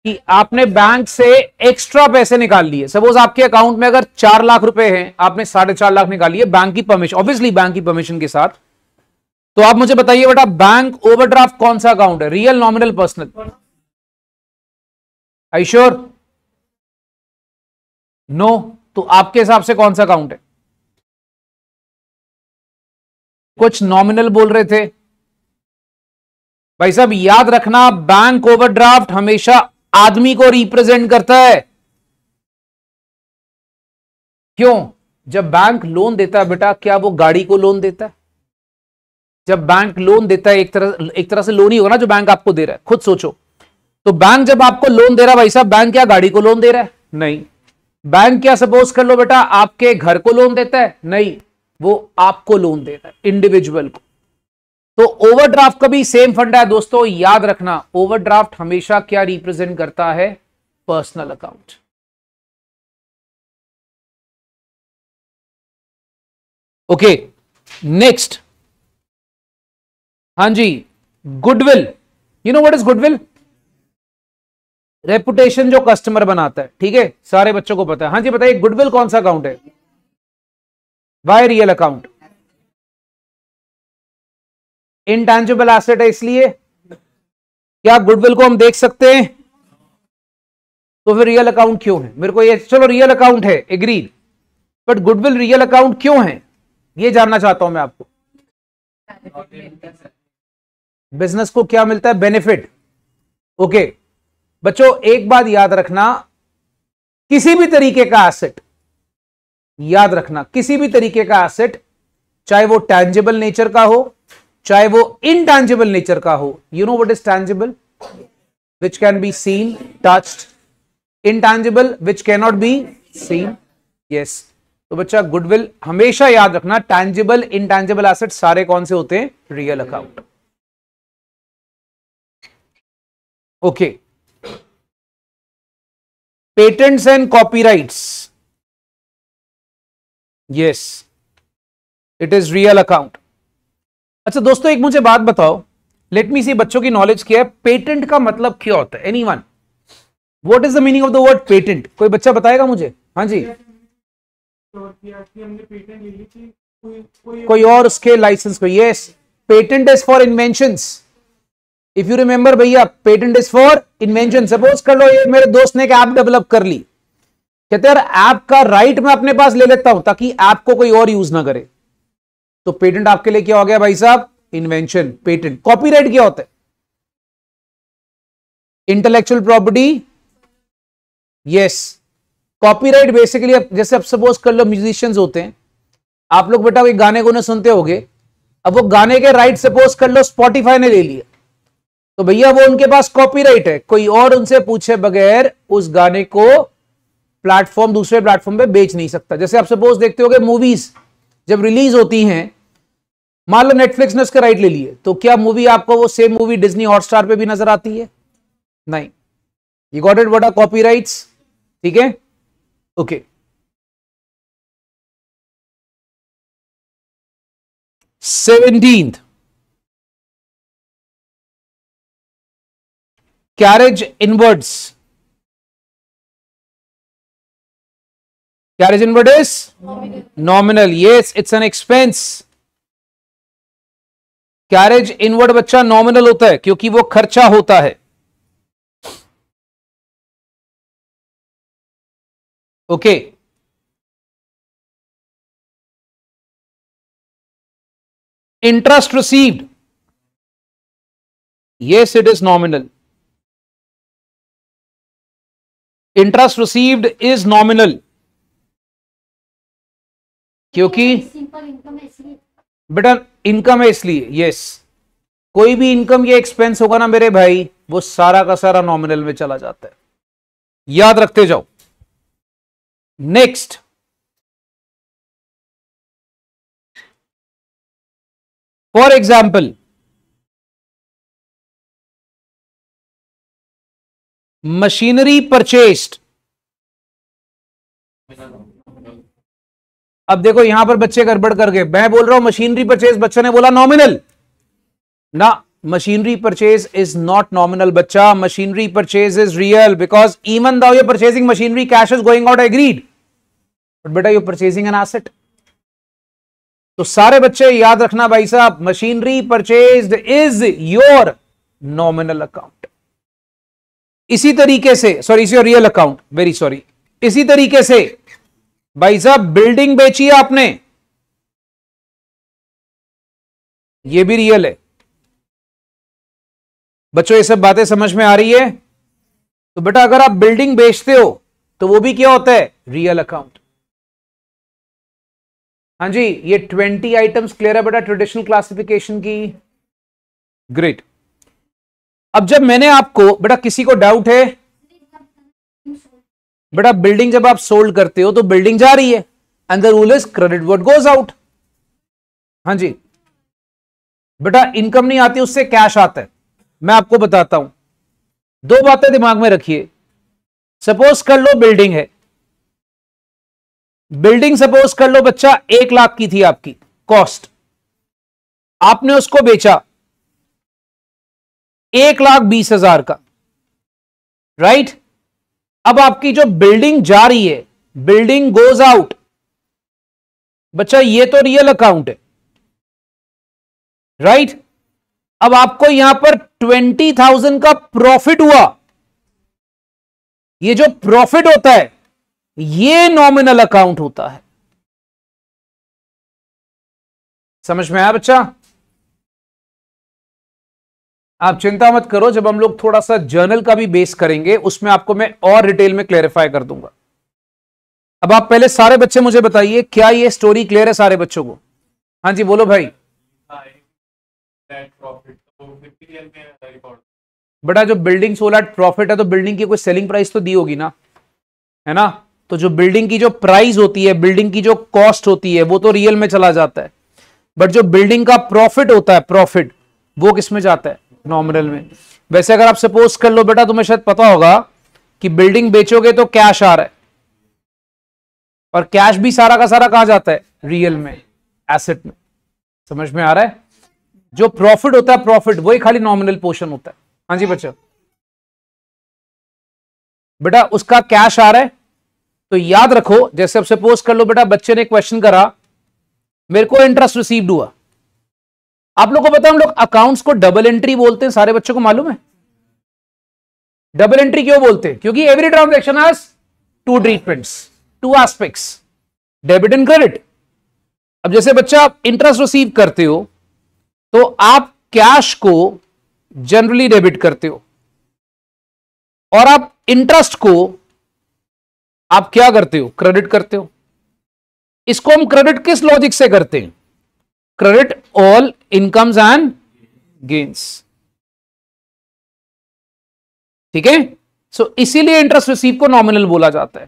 कि आपने बैंक से एक्स्ट्रा पैसे निकाल लिए सपोज आपके अकाउंट में अगर चार लाख रुपए हैं आपने साढ़े चार लाख निकाल लिए बैंक की परमिशन ऑब्वियसली बैंक की परमिशन के साथ तो आप मुझे बताइए बेटा बैंक ओवरड्राफ्ट कौन सा अकाउंट है real nominal personal I sure no तो आपके हिसाब से कौन सा अकाउंट है कुछ नॉमिनल बोल रहे थे भाई साहब याद रखना बैंक ओवरड्राफ्ट हमेशा आदमी को रिप्रेजेंट करता है क्यों जब बैंक लोन देता है बेटा क्या वो गाड़ी को लोन देता है जब बैंक लोन देता है एक तरह एक तरह से लोन ही होगा ना जो बैंक आपको दे रहा है खुद सोचो तो बैंक जब आपको लोन दे रहा है भाई साहब बैंक क्या गाड़ी को लोन दे रहा है नहीं बैंक क्या सपोज कर लो बेटा आपके घर को लोन देता है नहीं वो आपको लोन दे रहा है इंडिविजुअल को तो ओवरड्राफ्ट का भी सेम फंडा है दोस्तों याद रखना ओवरड्राफ्ट हमेशा क्या रिप्रेजेंट करता है पर्सनल अकाउंट ओके नेक्स्ट हां जी goodwill you know what is goodwill reputation जो कस्टमर बनाता है ठीक है सारे बच्चों को पता है हाँ जी बताइए गुडविल कौन सा अकाउंट है why real account intangible asset है इसलिए क्या गुडविल को हम देख सकते हैं तो फिर रियल अकाउंट क्यों है मेरे को ये चलो रियल अकाउंट है agreed but goodwill real account क्यों है ये जानना चाहता हूं मैं आपको बिजनेस को क्या मिलता है बेनिफिट ओके okay. बच्चों एक बात याद रखना किसी भी तरीके का एसेट याद रखना किसी भी तरीके का एसेट चाहे वो टैंजेबल नेचर का हो चाहे वो इनटैंजेबल नेचर का हो you know what is tangible which can be seen touched intangible which cannot be seen yes तो बच्चा गुडविल हमेशा याद रखना टैंजेबल इनटैंजेबल एसेट सारे कौन से होते हैं real account okay patents and copyrights yes it is real account अच्छा दोस्तों एक मुझे बात बताओ लेट मी सी बच्चों की नॉलेज क्या है पेटेंट का मतलब क्या होता है anyone what is the meaning of the word patent कोई बच्चा बताएगा मुझे हाँ जी कोई और उसके लाइसेंस को yes patent is for invention if you remember भैया patent is for invention suppose कर लो ये मेरे दोस्त ने एक ऐप डेवलप कर ली कहते यार ऐप का राइट मैं अपने पास ले लेता हूं ताकि ऐप को कोई और यूज ना करे तो पेटेंट आपके लिए क्या हो गया भाई साहब इन्वेंशन पेटेंट कॉपीराइट क्या होता है intellectual property yes copyright basically जैसे आप सपोज कर लो म्यूजिशियंस होते हैं आप लोग बेटा कोई गाने ना सुनते होगे अब वो गाने के राइट सपोज कर लो स्पॉटिफाई ने ले लिया तो भैया वो उनके पास कॉपीराइट है कोई और उनसे पूछे बगैर उस गाने को प्लेटफॉर्म दूसरे प्लेटफॉर्म पे बेच नहीं सकता जैसे आप सपोज देखते हो मूवीज जब रिलीज होती हैं मान लो नेटफ्लिक्स ने उसके राइट ले लिए तो क्या मूवी आपको वो सेम मूवी डिज्नी हॉटस्टार पे भी नजर आती है नहीं you got it what are copy ठीक है okay seventeenth carriage inwards carriage invert is nominal, nominal. yes it's an expense carriage inward बच्चा नॉमिनल होता है क्योंकि वो खर्चा होता है okay interest received yes it is nominal interest received is nominal क्योंकि बेटा इनकम है इसलिए यस कोई भी इनकम या एक्सपेंस होगा ना मेरे भाई वो सारा का सारा नॉमिनल में चला जाता है याद रखते जाओ next for example machinery purchased अब देखो यहां पर बच्चे गड़बड़ कर गए मैं बोल रहा हूं मशीनरी परचेज बच्चे ने बोला नॉमिनल ना machinery purchase is not nominal बच्चा machinery purchase is real because even though you purchasing machinery cash is going out agreed but बेटा यू परचेजिंग एन एसेट तो सारे बच्चे याद रखना भाई साहब machinery purchase is your nominal account इसी तरीके से sorry is your real account very sorry इसी तरीके से भाई साहब बिल्डिंग बेची है आपने ये भी रियल है बच्चों ये सब बातें समझ में आ रही है तो बेटा अगर आप बिल्डिंग बेचते हो तो वो भी क्या होता है रियल अकाउंट हाँ जी ये ट्वेंटी आइटम्स क्लियर है बेटा ट्रेडिशनल क्लासिफिकेशन की ग्रेट अब जब मैंने आपको बेटा किसी को डाउट है बेटा बिल्डिंग जब आप सोल्ड करते हो तो बिल्डिंग जा रही है and the rule is credit what goes out हाँ जी बेटा इनकम नहीं आती उससे कैश आता है मैं आपको बताता हूं दो बातें दिमाग में रखिए सपोज कर लो बिल्डिंग है बिल्डिंग सपोज कर लो बच्चा एक लाख की थी आपकी कॉस्ट आपने उसको बेचा एक लाख बीस हजार का राइट अब आपकी जो बिल्डिंग जा रही है बिल्डिंग गोज आउट बच्चा ये तो रियल अकाउंट है राइट right? अब आपको यहां पर ट्वेंटी थाउजेंड का प्रॉफिट हुआ ये जो प्रॉफिट होता है ये नॉमिनल अकाउंट होता है समझ में आया बच्चा आप चिंता मत करो जब हम लोग थोड़ा सा जर्नल का भी बेस करेंगे उसमें आपको मैं और डिटेल में क्लैरिफाई कर दूंगा अब आप पहले सारे बच्चे मुझे बताइए क्या ये स्टोरी क्लियर है सारे बच्चों को हाँ जी बोलो भाई बेटा जो बिल्डिंग सोलह प्रॉफिट है तो बिल्डिंग की कोई सेलिंग प्राइस तो दी होगी ना है ना तो जो बिल्डिंग की जो प्राइस होती है बिल्डिंग की जो कॉस्ट होती है वो तो रियल में चला जाता है बट जो बिल्डिंग का प्रॉफिट होता है प्रॉफिट वो किसमें जाता है नॉमिनल में वैसे अगर आप सपोज कर लो बेटा तुम्हें शायद पता होगा कि बिल्डिंग बेचोगे तो कैश आ रहा है और कैश भी सारा का सारा कहा जाता है रियल में एसेट में समझ में आ रहा है जो प्रॉफिट होता है प्रॉफिट वही खाली नॉमिनल पोर्शन होता है हाँ जी बच्चा बेटा उसका कैश आ रहा है तो याद रखो जैसे अब सपोज कर लो बेटा बच्चे ने क्वेश्चन करा मेरे को इंटरेस्ट रिसीव्ड हुआ आप लोग को पता हम लोग अकाउंट्स को डबल एंट्री बोलते हैं सारे बच्चों को मालूम है डबल एंट्री क्यों बोलते हैं क्योंकि every transaction has two treatments two aspects debit and credit अब जैसे बच्चा आप इंटरेस्ट रिसीव करते हो तो आप कैश को जनरली डेबिट करते हो और आप इंटरेस्ट को आप क्या करते हो क्रेडिट करते हो इसको हम क्रेडिट किस लॉजिक से करते हैं credit all incomes and gains ठीक है सो इसीलिए इंटरेस्ट रिसीव को नॉमिनल बोला जाता है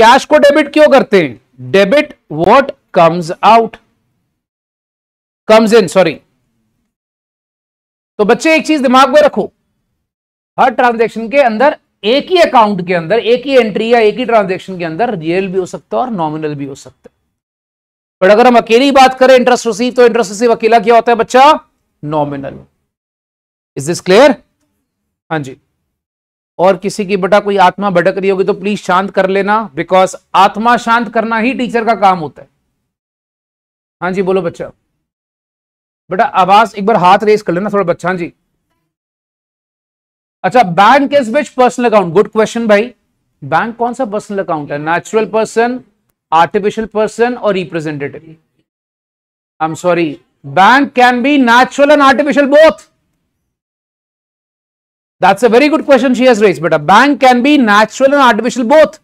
कैश को डेबिट क्यों करते हैं debit what comes out comes in sorry तो बच्चे एक चीज दिमाग में रखो हर ट्रांजैक्शन के अंदर एक ही अकाउंट के अंदर एक ही एंट्री या एक ही ट्रांजैक्शन के अंदर रियल भी हो सकता है और नॉमिनल भी हो सकता है बट अगर हम अकेली बात करें इंटरेस्ट रिसीव तो इंटरेस्ट रिसीव अकेला क्या होता है बच्चा नॉमिनल इज दिस क्लियर हाँ जी और किसी की बेटा कोई आत्मा भटक रही होगी तो प्लीज शांत कर लेना बिकॉज आत्मा शांत करना ही टीचर का काम होता है हाँ जी बोलो बच्चा बेटा आवाज एक बार हाथ रेस कर लेना थोड़ा बच्चा हाँ जी अच्छा bank is which personal account good question भाई बैंक कौन सा पर्सनल अकाउंट है नेचुरल पर्सन आर्टिफिशियल पर्सन और representative I am sorry bank can be natural and artificial both that's a very good question she has raise बेटा bank can be natural and artificial both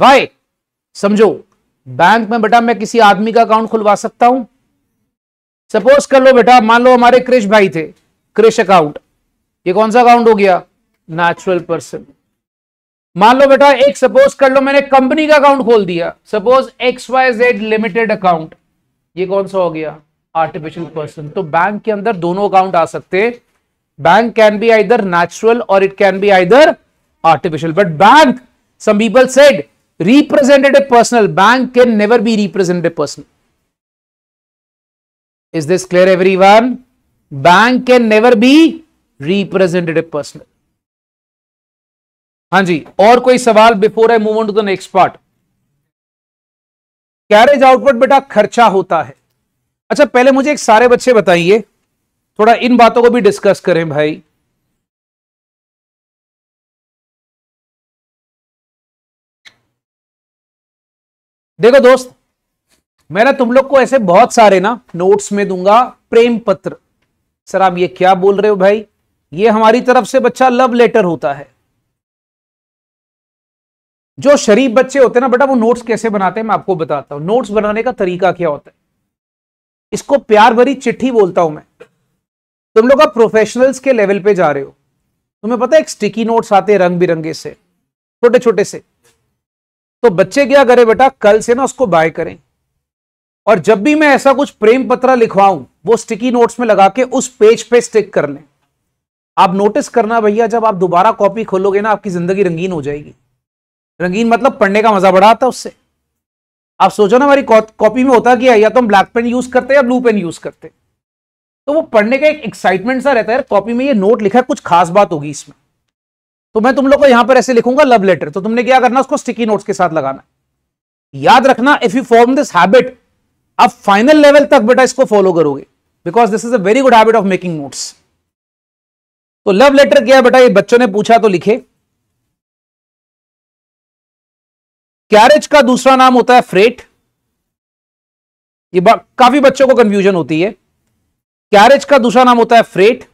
why समझो bank में बेटा मैं किसी आदमी का account खुलवा सकता हूं सपोज कर लो बेटा मान लो हमारे क्रिश भाई थे क्रिश अकाउंट ये कौन सा अकाउंट हो गया नेचुरल पर्सन मान लो बेटा एक सपोज कर लो मैंने कंपनी का अकाउंट खोल दिया suppose X Y Z limited account ये कौन सा हो गया आर्टिफिशियल पर्सन तो बैंक के अंदर दोनों अकाउंट आ सकते हैं bank can be either natural और it can be either artificial but bank some people said personal bank bank never be be personal is this clear every one bank can never be representative personal हाँ जी और कोई सवाल before I move on to the next part carriage output बेटा खर्चा होता है अच्छा पहले मुझे एक सारे बच्चे बताइए थोड़ा इन बातों को भी डिस्कस करें भाई देखो दोस्त मैं ना तुम लोग को ऐसे बहुत सारे ना नोट्स में दूंगा प्रेम पत्र सर आप ये क्या बोल रहे हो भाई ये हमारी तरफ से बच्चा लव लेटर होता है जो शरीफ बच्चे होते हैं ना बेटा वो नोट्स कैसे बनाते हैं मैं आपको बताता हूँ नोट्स बनाने का तरीका क्या होता है इसको प्यार भरी चिट्ठी बोलता हूं मैं तुम लोग अब प्रोफेशनल्स के लेवल पे जा रहे हो तुम्हें पता है एक स्टिकी नोट्स आते हैं रंग बिरंगे से छोटे छोटे से तो बच्चे क्या करें बेटा कल से ना उसको बाय करें और जब भी मैं ऐसा कुछ प्रेम पत्र लिखवाऊं वो स्टिकी नोट्स में लगा के उस पेज पे स्टिक कर लें आप नोटिस करना भैया जब आप दोबारा कॉपी खोलोगे ना आपकी जिंदगी रंगीन हो जाएगी रंगीन मतलब पढ़ने का मजा बड़ा आता उससे आप सोचो ना हमारी कॉपी में होता क्या है या तो हम ब्लैक पेन यूज करते हैं या ब्लू पेन यूज करते हैं तो वो पढ़ने का एक एक्साइटमेंट सा रहता है कॉपी में ये नोट लिखा है कुछ खास बात होगी इसमें तो मैं तुम लोग को यहां पर ऐसे लिखूंगा लव लेटर तो तुमने क्या करना उसको स्टिकी नोट्स के साथ लगाना याद रखना if you form this habit आप फाइनल लेवल तक बेटा इसको फॉलो करोगे because this is a very good habit of making notes तो लव लेटर क्या बेटा ये बच्चों ने पूछा तो लिखे कैरेज का दूसरा नाम होता है फ्रेट ये काफी बच्चों को कंफ्यूजन होती है कैरेज का दूसरा नाम होता है फ्रेट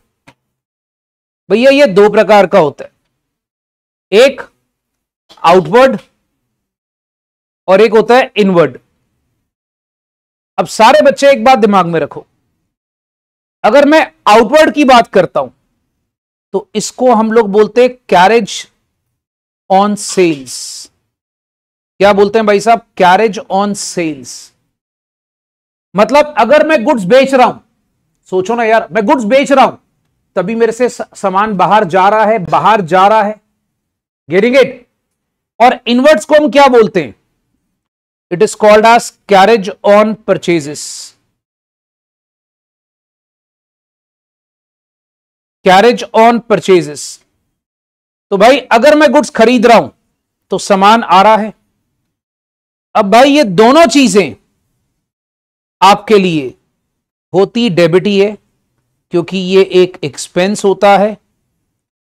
भैया ये दो प्रकार का होता है एक आउटवर्ड और एक होता है इनवर्ड अब सारे बच्चे एक बात दिमाग में रखो अगर मैं आउटवर्ड की बात करता हूं तो इसको हम लोग बोलते हैं कैरेज ऑन सेल्स क्या बोलते हैं भाई साहब कैरेज ऑन सेल्स मतलब अगर मैं गुड्स बेच रहा हूं सोचो ना यार मैं गुड्स बेच रहा हूं तभी मेरे से सामान बाहर जा रहा है बाहर जा रहा है गेटिंग इट और इनवर्ट्स को हम क्या बोलते हैं it is called as carriage on purchases carriage on purchases तो भाई अगर मैं गुड्स खरीद रहा हूं तो सामान आ रहा है अब भाई ये दोनों चीजें आपके लिए होती डेबिट ही है क्योंकि ये एक एक्सपेंस होता है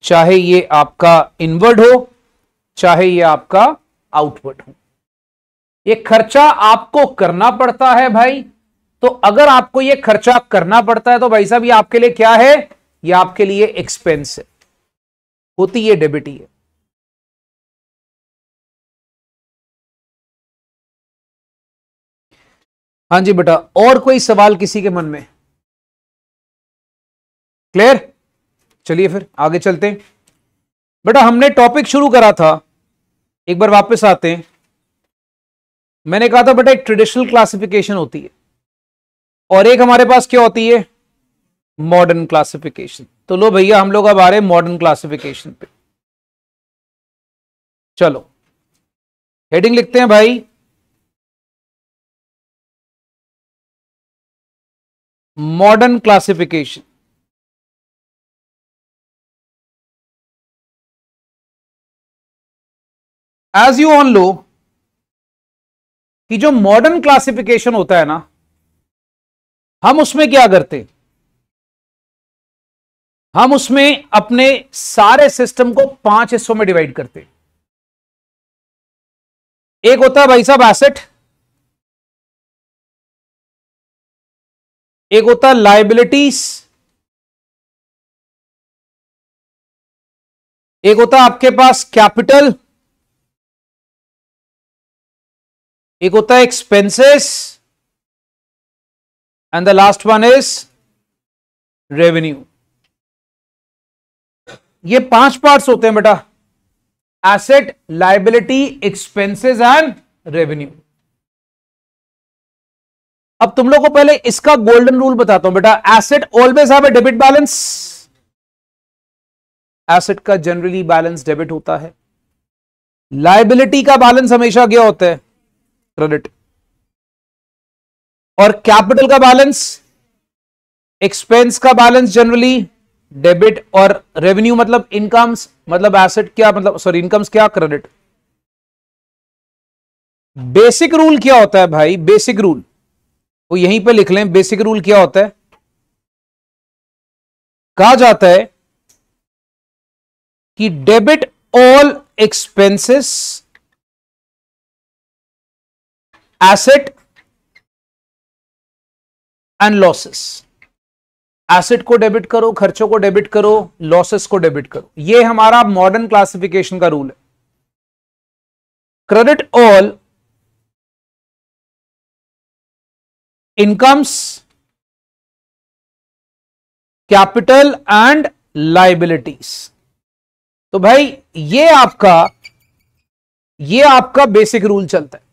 चाहे ये आपका इनवर्ड हो चाहे ये आपका आउटवर्ड हो ये खर्चा आपको करना पड़ता है भाई तो अगर आपको ये खर्चा करना पड़ता है तो भाई साहब ये आपके लिए क्या है ये आपके लिए एक्सपेंस है होती ये डेबिट ही है हाँ जी बेटा और कोई सवाल किसी के मन में क्लियर चलिए फिर आगे चलते हैं बेटा हमने टॉपिक शुरू करा था एक बार वापस आते हैं मैंने कहा था बेटा एक ट्रेडिशनल क्लासिफिकेशन होती है और एक हमारे पास क्या होती है मॉडर्न क्लासिफिकेशन तो लो भैया हम लोग अब आ रहे हैं मॉडर्न क्लासिफिकेशन पे चलो हेडिंग लिखते हैं भाई मॉडर्न क्लासिफिकेशन एज यू ऑन लो कि जो मॉडर्न क्लासिफिकेशन होता है ना हम उसमें क्या करते हम उसमें अपने सारे सिस्टम को पांच हिस्सों में डिवाइड करते एक होता है भाई साहब एसेट एक होता है लाइबिलिटीज एक होता है आपके पास कैपिटल एक होता है expenses and the last one is revenue ये पांच पार्ट्स होते हैं बेटा asset liability expenses and revenue अब तुम लोग को पहले इसका गोल्डन रूल बताता हूं बेटा एसेट ऑलवेज है डेबिट बैलेंस एसेट का जनरली बैलेंस डेबिट होता है लाइबिलिटी का बैलेंस हमेशा क्या होता है क्रेडिट और कैपिटल का बैलेंस एक्सपेंस का बैलेंस जनरली डेबिट और रेवेन्यू मतलब इनकम्स मतलब एसेट क्या मतलब सॉरी इनकम्स क्या क्रेडिट बेसिक रूल क्या होता है भाई बेसिक रूल वो यहीं पे लिख लें बेसिक रूल क्या होता है कहा जाता है कि debit all expenses asset and losses asset को डेबिट करो खर्चों को डेबिट करो लॉसेस को डेबिट करो ये हमारा मॉडर्न क्लासिफिकेशन का रूल है credit all incomes capital and liabilities तो भाई ये आपका ये आपका बेसिक रूल चलता है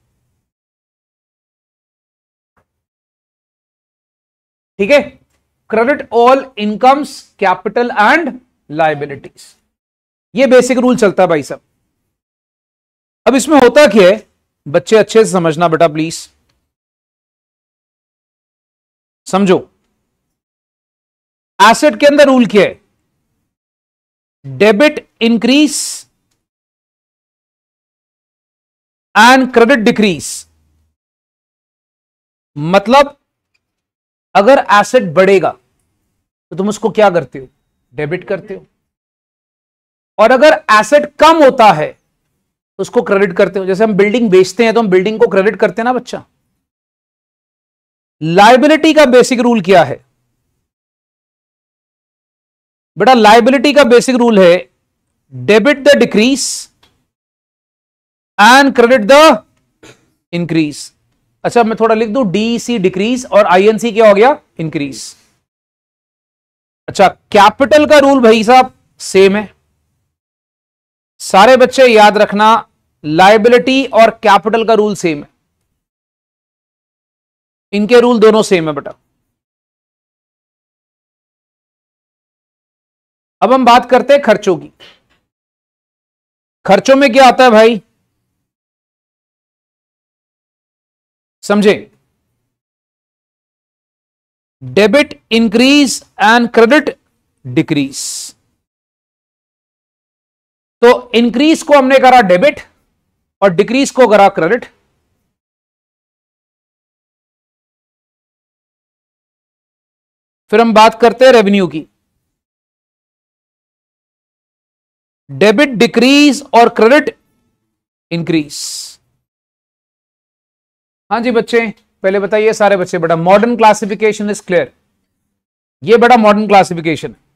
ठीक है credit all incomes capital and liabilities ये बेसिक रूल चलता है भाई साहब अब इसमें होता क्या है बच्चे अच्छे से समझना बेटा प्लीज समझो एसेट के अंदर रूल क्या है debit increase and credit decrease मतलब अगर एसेट बढ़ेगा तो तुम उसको क्या करते हो डेबिट करते हो और अगर एसेट कम होता है तो उसको क्रेडिट करते हो जैसे हम बिल्डिंग बेचते हैं तो हम बिल्डिंग को क्रेडिट करते हैं ना बच्चा लाइबिलिटी का बेसिक रूल क्या है बेटा लाइबिलिटी का बेसिक रूल है debit the decrease and credit the increase अच्छा मैं थोड़ा लिख दू डीसी डिक्रीज और आईएनसी क्या हो गया इंक्रीज अच्छा कैपिटल का रूल भाई साहब सेम है सारे बच्चे याद रखना लाइबिलिटी और कैपिटल का रूल सेम है इनके रूल दोनों सेम है बेटा अब हम बात करते हैं खर्चों की खर्चों में क्या आता है भाई समझे debit increase and credit decrease तो इंक्रीज को हमने करा डेबिट और डिक्रीज को करा क्रेडिट फिर हम बात करते हैं रेवेन्यू की डेबिट डिक्रीज और क्रेडिट इंक्रीज हां जी बच्चे पहले बताइए सारे बच्चे बड़ा मॉडर्न क्लासिफिकेशन इज क्लियर ये बड़ा मॉडर्न क्लासिफिकेशन है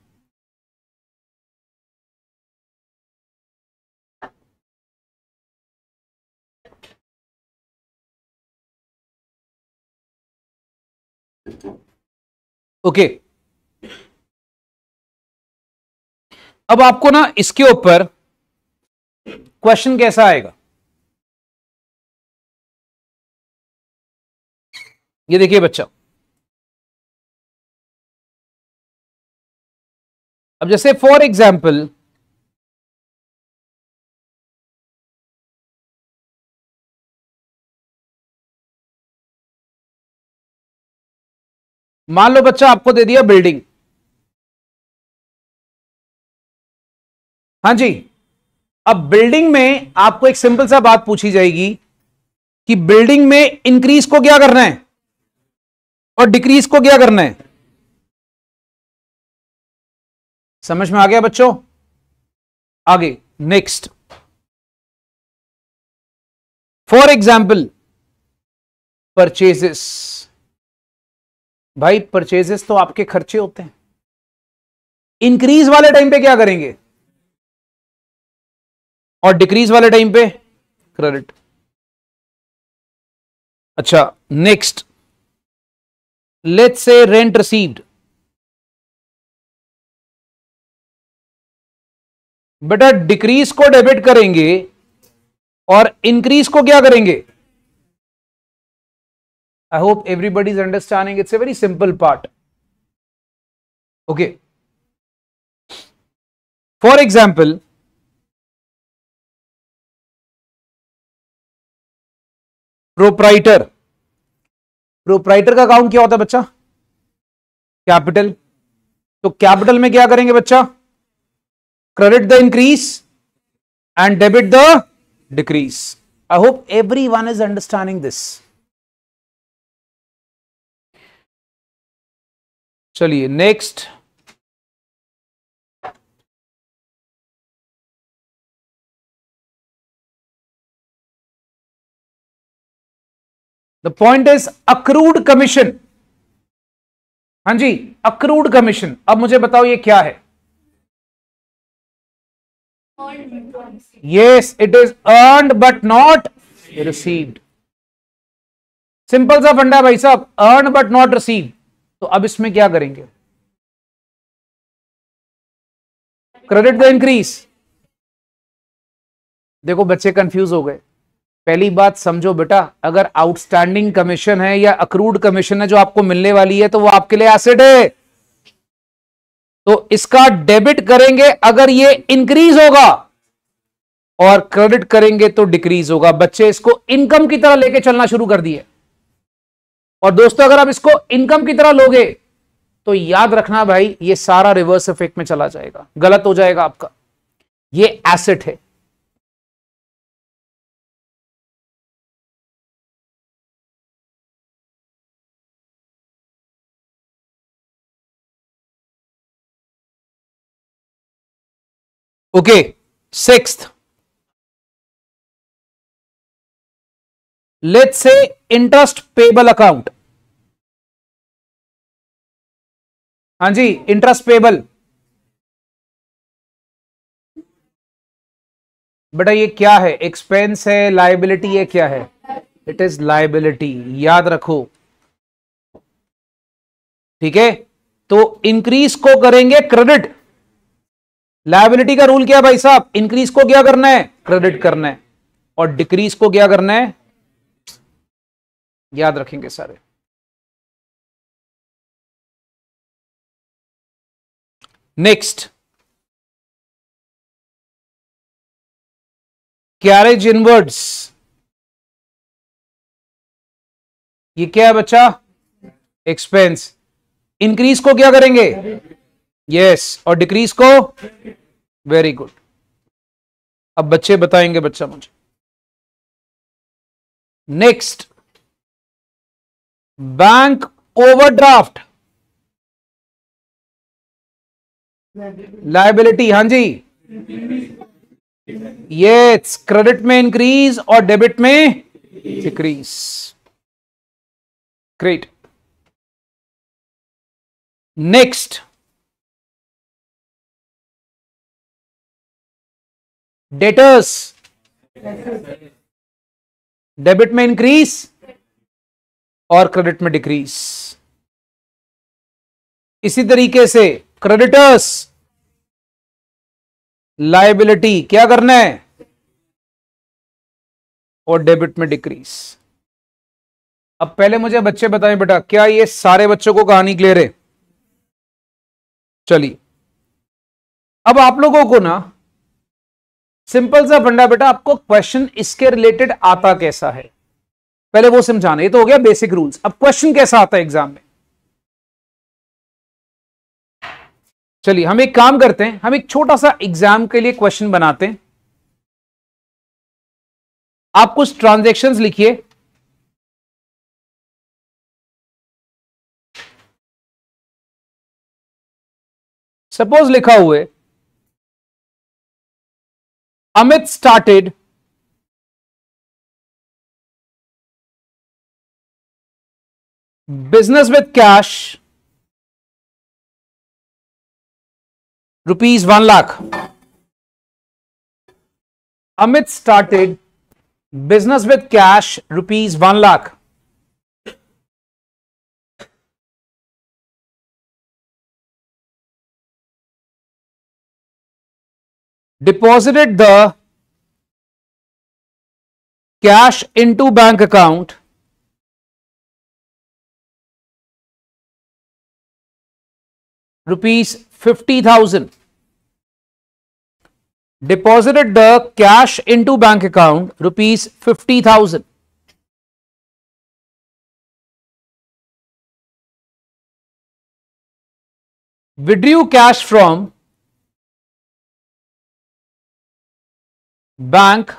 ओके अब आपको ना इसके ऊपर क्वेश्चन कैसा आएगा ये देखिए बच्चा अब जैसे फॉर एग्जाम्पल मान लो बच्चा आपको दे दिया बिल्डिंग हां जी अब बिल्डिंग में आपको एक सिंपल सा बात पूछी जाएगी कि बिल्डिंग में इंक्रीज को क्या करना है और डिक्रीज को क्या करना है समझ में आ गया बच्चों आगे नेक्स्ट फॉर एग्जाम्पल परचेजेस भाई परचेजेस तो आपके खर्चे होते हैं इंक्रीज वाले टाइम पे क्या करेंगे और डिक्रीज वाले टाइम पे क्रेडिट अच्छा next let's say rent received बेटा डिक्रीज को डेबिट करेंगे और इंक्रीज को क्या करेंगे I hope everybody is understanding. It's a very simple part. Okay. For example, proprietor proprietor का काउंट क्या होता है बच्चा कैपिटल तो कैपिटल में क्या करेंगे बच्चा credit the increase and debit the decrease I hope every one is understanding this चलिए next the point is accrued commission हां जी अक्रूड कमीशन अब मुझे बताओ ये क्या है yes it is earned but not received simple सा फंडा भाई साहब अर्न बट नॉट रिसीव्ड तो अब इसमें क्या करेंगे क्रेडिट द इंक्रीज देखो बच्चे कंफ्यूज हो गए पहली बात समझो बेटा अगर आउटस्टैंडिंग कमीशन है या अक्रूड कमीशन है जो आपको मिलने वाली है तो वो आपके लिए एसेट है तो इसका डेबिट करेंगे अगर ये इंक्रीज होगा और क्रेडिट करेंगे तो डिक्रीज होगा बच्चे इसको इनकम की तरह लेके चलना शुरू कर दिए और दोस्तों अगर आप इसको इनकम की तरह लोगे तो याद रखना भाई ये सारा रिवर्स इफेक्ट में चला जाएगा गलत हो जाएगा आपका ये एसेट है okay sixth let's say interest payable account हां जी इंटरेस्ट पेबल बेटा ये क्या है एक्सपेंस है लाइबिलिटी ये क्या है इट इज लाइबिलिटी याद रखो ठीक है तो इंक्रीज को करेंगे क्रेडिट लाइबिलिटी का रूल क्या है भाई साहब इंक्रीज को क्या करना है क्रेडिट करना है और डिक्रीज को क्या करना है याद रखेंगे सारे नेक्स्ट कैरेज इनवर्ड्स ये क्या है बच्चा एक्सपेंस इंक्रीज को क्या करेंगे यस yes. और डिक्रीज को वेरी गुड अब बच्चे बताएंगे बच्चा मुझे नेक्स्ट बैंक ओवरड्राफ्ट लाइबिलिटी हां जी ये क्रेडिट में इंक्रीज और डेबिट में decrease great next debtors debit में इंक्रीज और क्रेडिट में डिक्रीज इसी तरीके से क्रेडिटर्स लाइबिलिटी क्या करना है और डेबिट में डिक्रीज अब पहले मुझे बच्चे बताएं बेटा क्या ये सारे बच्चों को कहानी क्लियर है चलिए अब आप लोगों को ना सिंपल सा फंडा बेटा आपको क्वेश्चन इसके रिलेटेड आता कैसा है पहले वो समझाना ये तो हो गया बेसिक रूल्स अब क्वेश्चन कैसा आता है एग्जाम में चलिए हम एक काम करते हैं हम एक छोटा सा एग्जाम के लिए क्वेश्चन बनाते हैं आप कुछ ट्रांजेक्शन लिखिए सपोज लिखा हुए Amit started business with cash rupees 1 lakh amit started business with cash rupees 1 lakh deposited the cash into bank account rupees 50,000 deposited the cash into bank account rupees 50,000. Withdrew cash from bank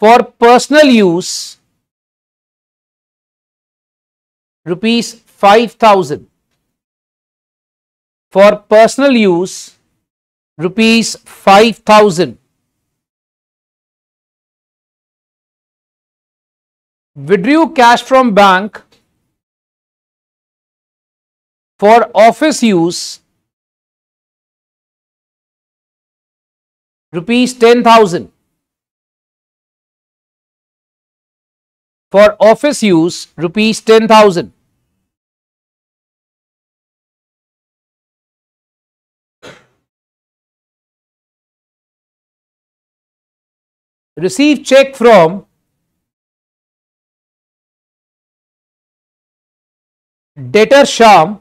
for personal use rupees 5000 for personal use rupees 5000 withdrew cash from bank for office use rupees 10000 for office use rupees 10,000. Receive check from debtor Sham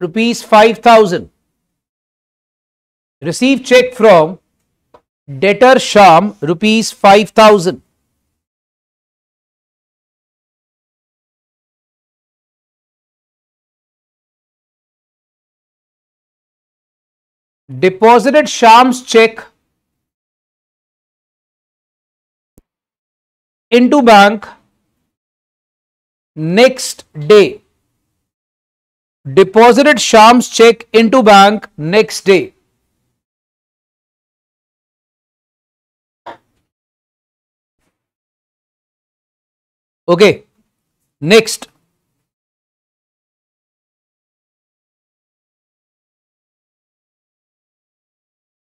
rupees 5000 receive check from debtor Sham rupees 5000. Deposited Sham's check into bank next day. Deposited Sham's check into bank next day. Okay, next.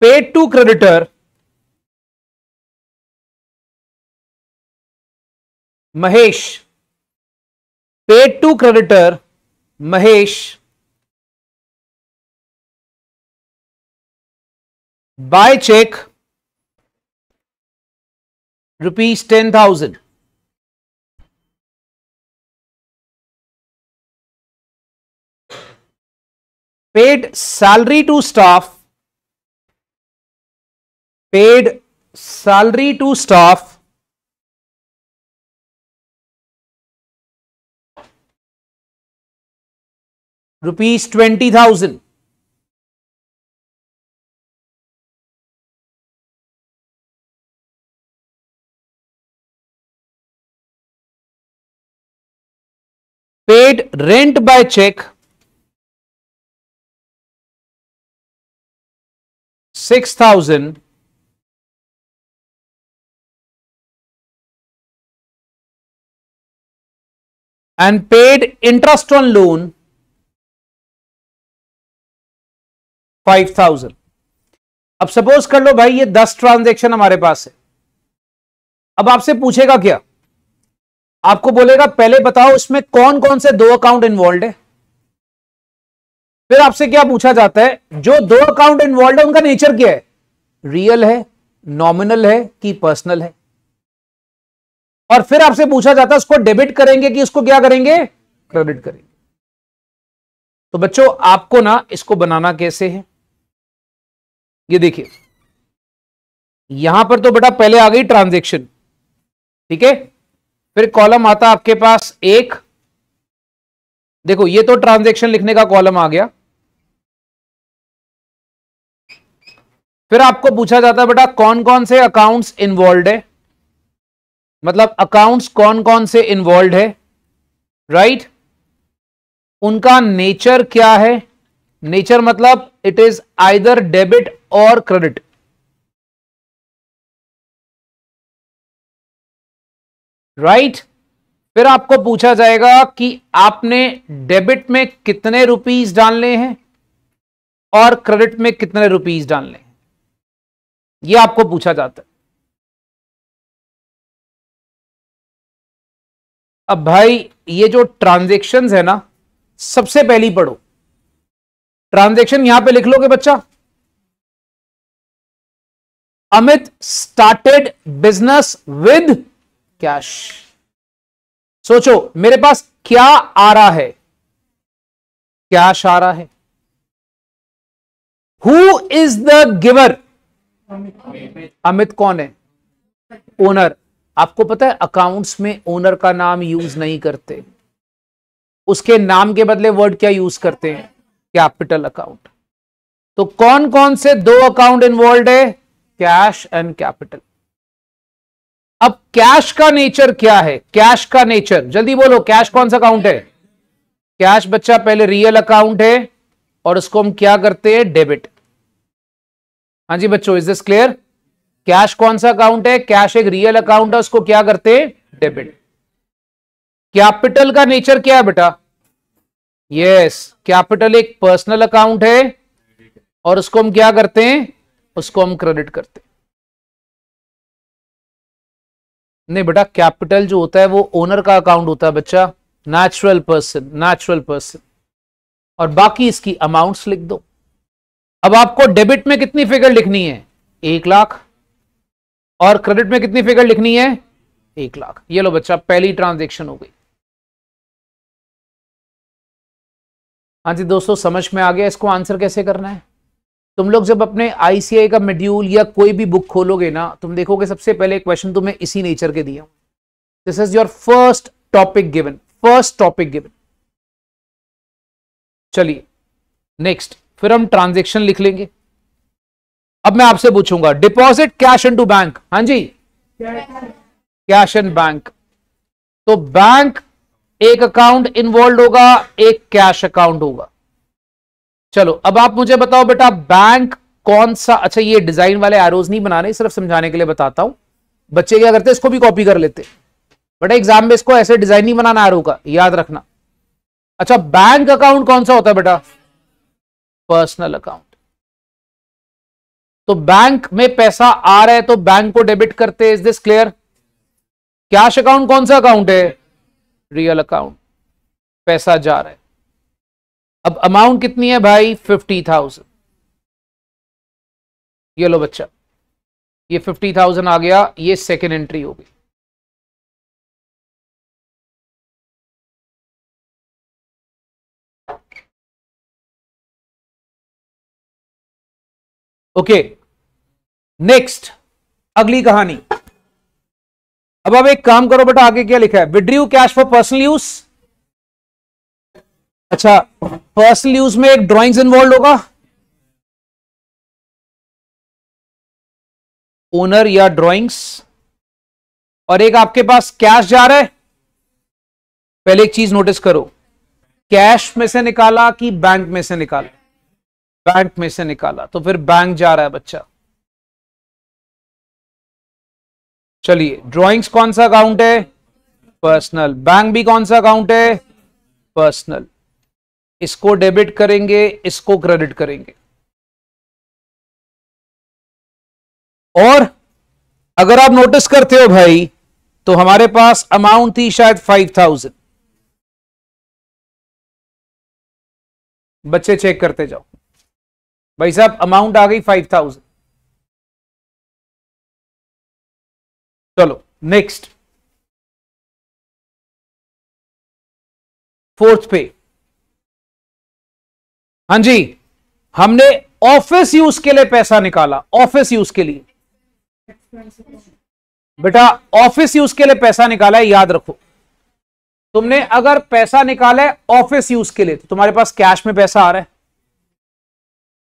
Paid to creditor Mahesh. Paid to creditor Mahesh by check rupees 10,000. paid salary to staff paid salary to staff rupees 20000 paid rent by check six thousand and paid interest on loan thousand अब suppose कर लो भाई ये दस transaction हमारे पास है अब आपसे पूछेगा क्या आपको बोलेगा पहले बताओ इसमें कौन कौन से दो अकाउंट इन्वॉल्व है फिर आपसे क्या पूछा जाता है जो दो अकाउंट इन्वॉल्व है उनका नेचर क्या है रियल है नॉमिनल है कि पर्सनल है और फिर आपसे पूछा जाता है उसको डेबिट करेंगे कि उसको क्या करेंगे क्रेडिट करेंगे तो बच्चों आपको ना इसको बनाना कैसे है ये देखिए यहां पर तो बेटा पहले आ गई ट्रांजेक्शन ठीक है फिर कॉलम आता आपके पास एक देखो ये तो ट्रांजेक्शन लिखने का कॉलम आ गया फिर आपको पूछा जाता है बेटा कौन कौन से अकाउंट्स इन्वॉल्व है मतलब अकाउंट्स कौन कौन से इन्वॉल्व है राइट right? उनका नेचर क्या है नेचर मतलब इट इज आइदर डेबिट और क्रेडिट राइट right? फिर आपको पूछा जाएगा कि आपने डेबिट में कितने रुपीस डालने हैं और क्रेडिट में कितने रुपीस डालने हैं ये आपको पूछा जाता है अब भाई ये जो ट्रांजेक्शन है ना सबसे पहली पढ़ो ट्रांजेक्शन यहां पे लिख लोगे बच्चा Amit started business with cash सोचो मेरे पास क्या आ रहा है कैश आ रहा है who is the giver Amit कौन है ओनर आपको पता है अकाउंट्स में ओनर का नाम यूज नहीं करते उसके नाम के बदले वर्ड क्या यूज करते हैं कैपिटल अकाउंट तो कौन कौन से दो अकाउंट इन्वॉल्व है कैश एंड कैपिटल अब कैश का नेचर क्या है कैश का नेचर जल्दी बोलो कैश कौन सा अकाउंट है कैश बच्चा पहले रियल अकाउंट है और उसको हम क्या करते हैं डेबिट हाँ जी बच्चों इज दिस क्लियर कैश कौन सा अकाउंट है कैश एक रियल अकाउंट है उसको क्या करते हैं डेबिट कैपिटल का नेचर क्या है बेटा यस कैपिटल एक पर्सनल अकाउंट है और उसको हम क्या करते हैं उसको हम क्रेडिट करते हैं नहीं बेटा कैपिटल जो होता है वो ओनर का अकाउंट होता है बच्चा नेचुरल पर्सन नेचुरल पर्सन और बाकी इसकी अमाउंट्स लिख दो अब आपको डेबिट में कितनी फिगर लिखनी है एक लाख और क्रेडिट में कितनी फिगर लिखनी है एक लाख ये लो बच्चा पहली ट्रांजेक्शन हो गई हाँ जी दोस्तों समझ में आ गया इसको आंसर कैसे करना है तुम लोग जब अपने आईसीआई का मेड्यूल या कोई भी बुक खोलोगे ना तुम देखोगे सबसे पहले क्वेश्चन तुम्हें तो इसी नेचर के दिया this is your first topic given first topic given चलिए नेक्स्ट फिर हम ट्रांजेक्शन लिख लेंगे अब मैं आपसे पूछूंगा deposit cash into bank हां जी कैश इन बैंक तो बैंक एक अकाउंट इन्वॉल्व होगा एक कैश अकाउंट होगा चलो अब आप मुझे बताओ बेटा बैंक कौन सा अच्छा ये डिजाइन वाले एरोज नहीं बना रहे सिर्फ समझाने के लिए बताता हूं बच्चे क्या करते इसको भी कॉपी कर लेते बेटा एग्जाम में इसको ऐसे डिजाइन नहीं बनाना एरो का याद रखना अच्छा बैंक अकाउंट कौन सा होता है बेटा पर्सनल अकाउंट तो बैंक में पैसा आ रहा है तो बैंक को डेबिट करते हैं is this clear cash account कौन सा अकाउंट है रियल अकाउंट पैसा जा रहा है अब अमाउंट कितनी है भाई फिफ्टी थाउजेंड ये लो बच्चा ये फिफ्टी थाउजेंड आ गया ये सेकेंड एंट्री हो गई ओके नेक्स्ट अगली कहानी अब आप एक काम करो बेटा आगे क्या लिखा है withdrew cash for personal use अच्छा पर्सनल यूज में एक ड्रॉइंग्स इन्वॉल्व होगा ओनर या ड्रॉइंग्स और एक आपके पास कैश जा रहा है पहले एक चीज नोटिस करो कैश में से निकाला कि बैंक में से निकाला बैंक में से निकाला तो फिर बैंक जा रहा है बच्चा चलिए ड्राइंग्स कौन सा अकाउंट है पर्सनल बैंक भी कौन सा अकाउंट है पर्सनल इसको डेबिट करेंगे इसको क्रेडिट करेंगे और अगर आप नोटिस करते हो भाई तो हमारे पास अमाउंट थी शायद फाइव थाउजेंड बच्चे चेक करते जाओ भाई साहब अमाउंट आ गई फाइव थाउजेंड चलो नेक्स्ट फोर्थ पे हां जी हमने ऑफिस यूज के लिए पैसा निकाला ऑफिस यूज के लिए बेटा ऑफिस यूज के लिए पैसा निकाला है याद रखो तुमने अगर पैसा निकाला है ऑफिस यूज के लिए तो तुम्हारे पास कैश में पैसा आ रहा है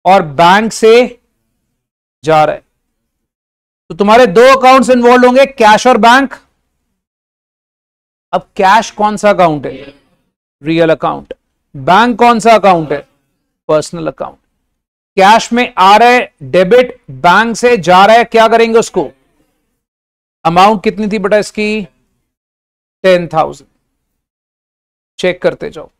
और बैंक से जा रहा है तो तुम्हारे दो अकाउंट्स इन्वॉल्व होंगे कैश और बैंक अब कैश कौन सा अकाउंट है रियल अकाउंट बैंक कौन सा अकाउंट है पर्सनल अकाउंट कैश में आ रहा है डेबिट बैंक से जा रहा है क्या करेंगे उसको अमाउंट कितनी थी बेटा इसकी टेन थाउजेंड चेक करते जाओ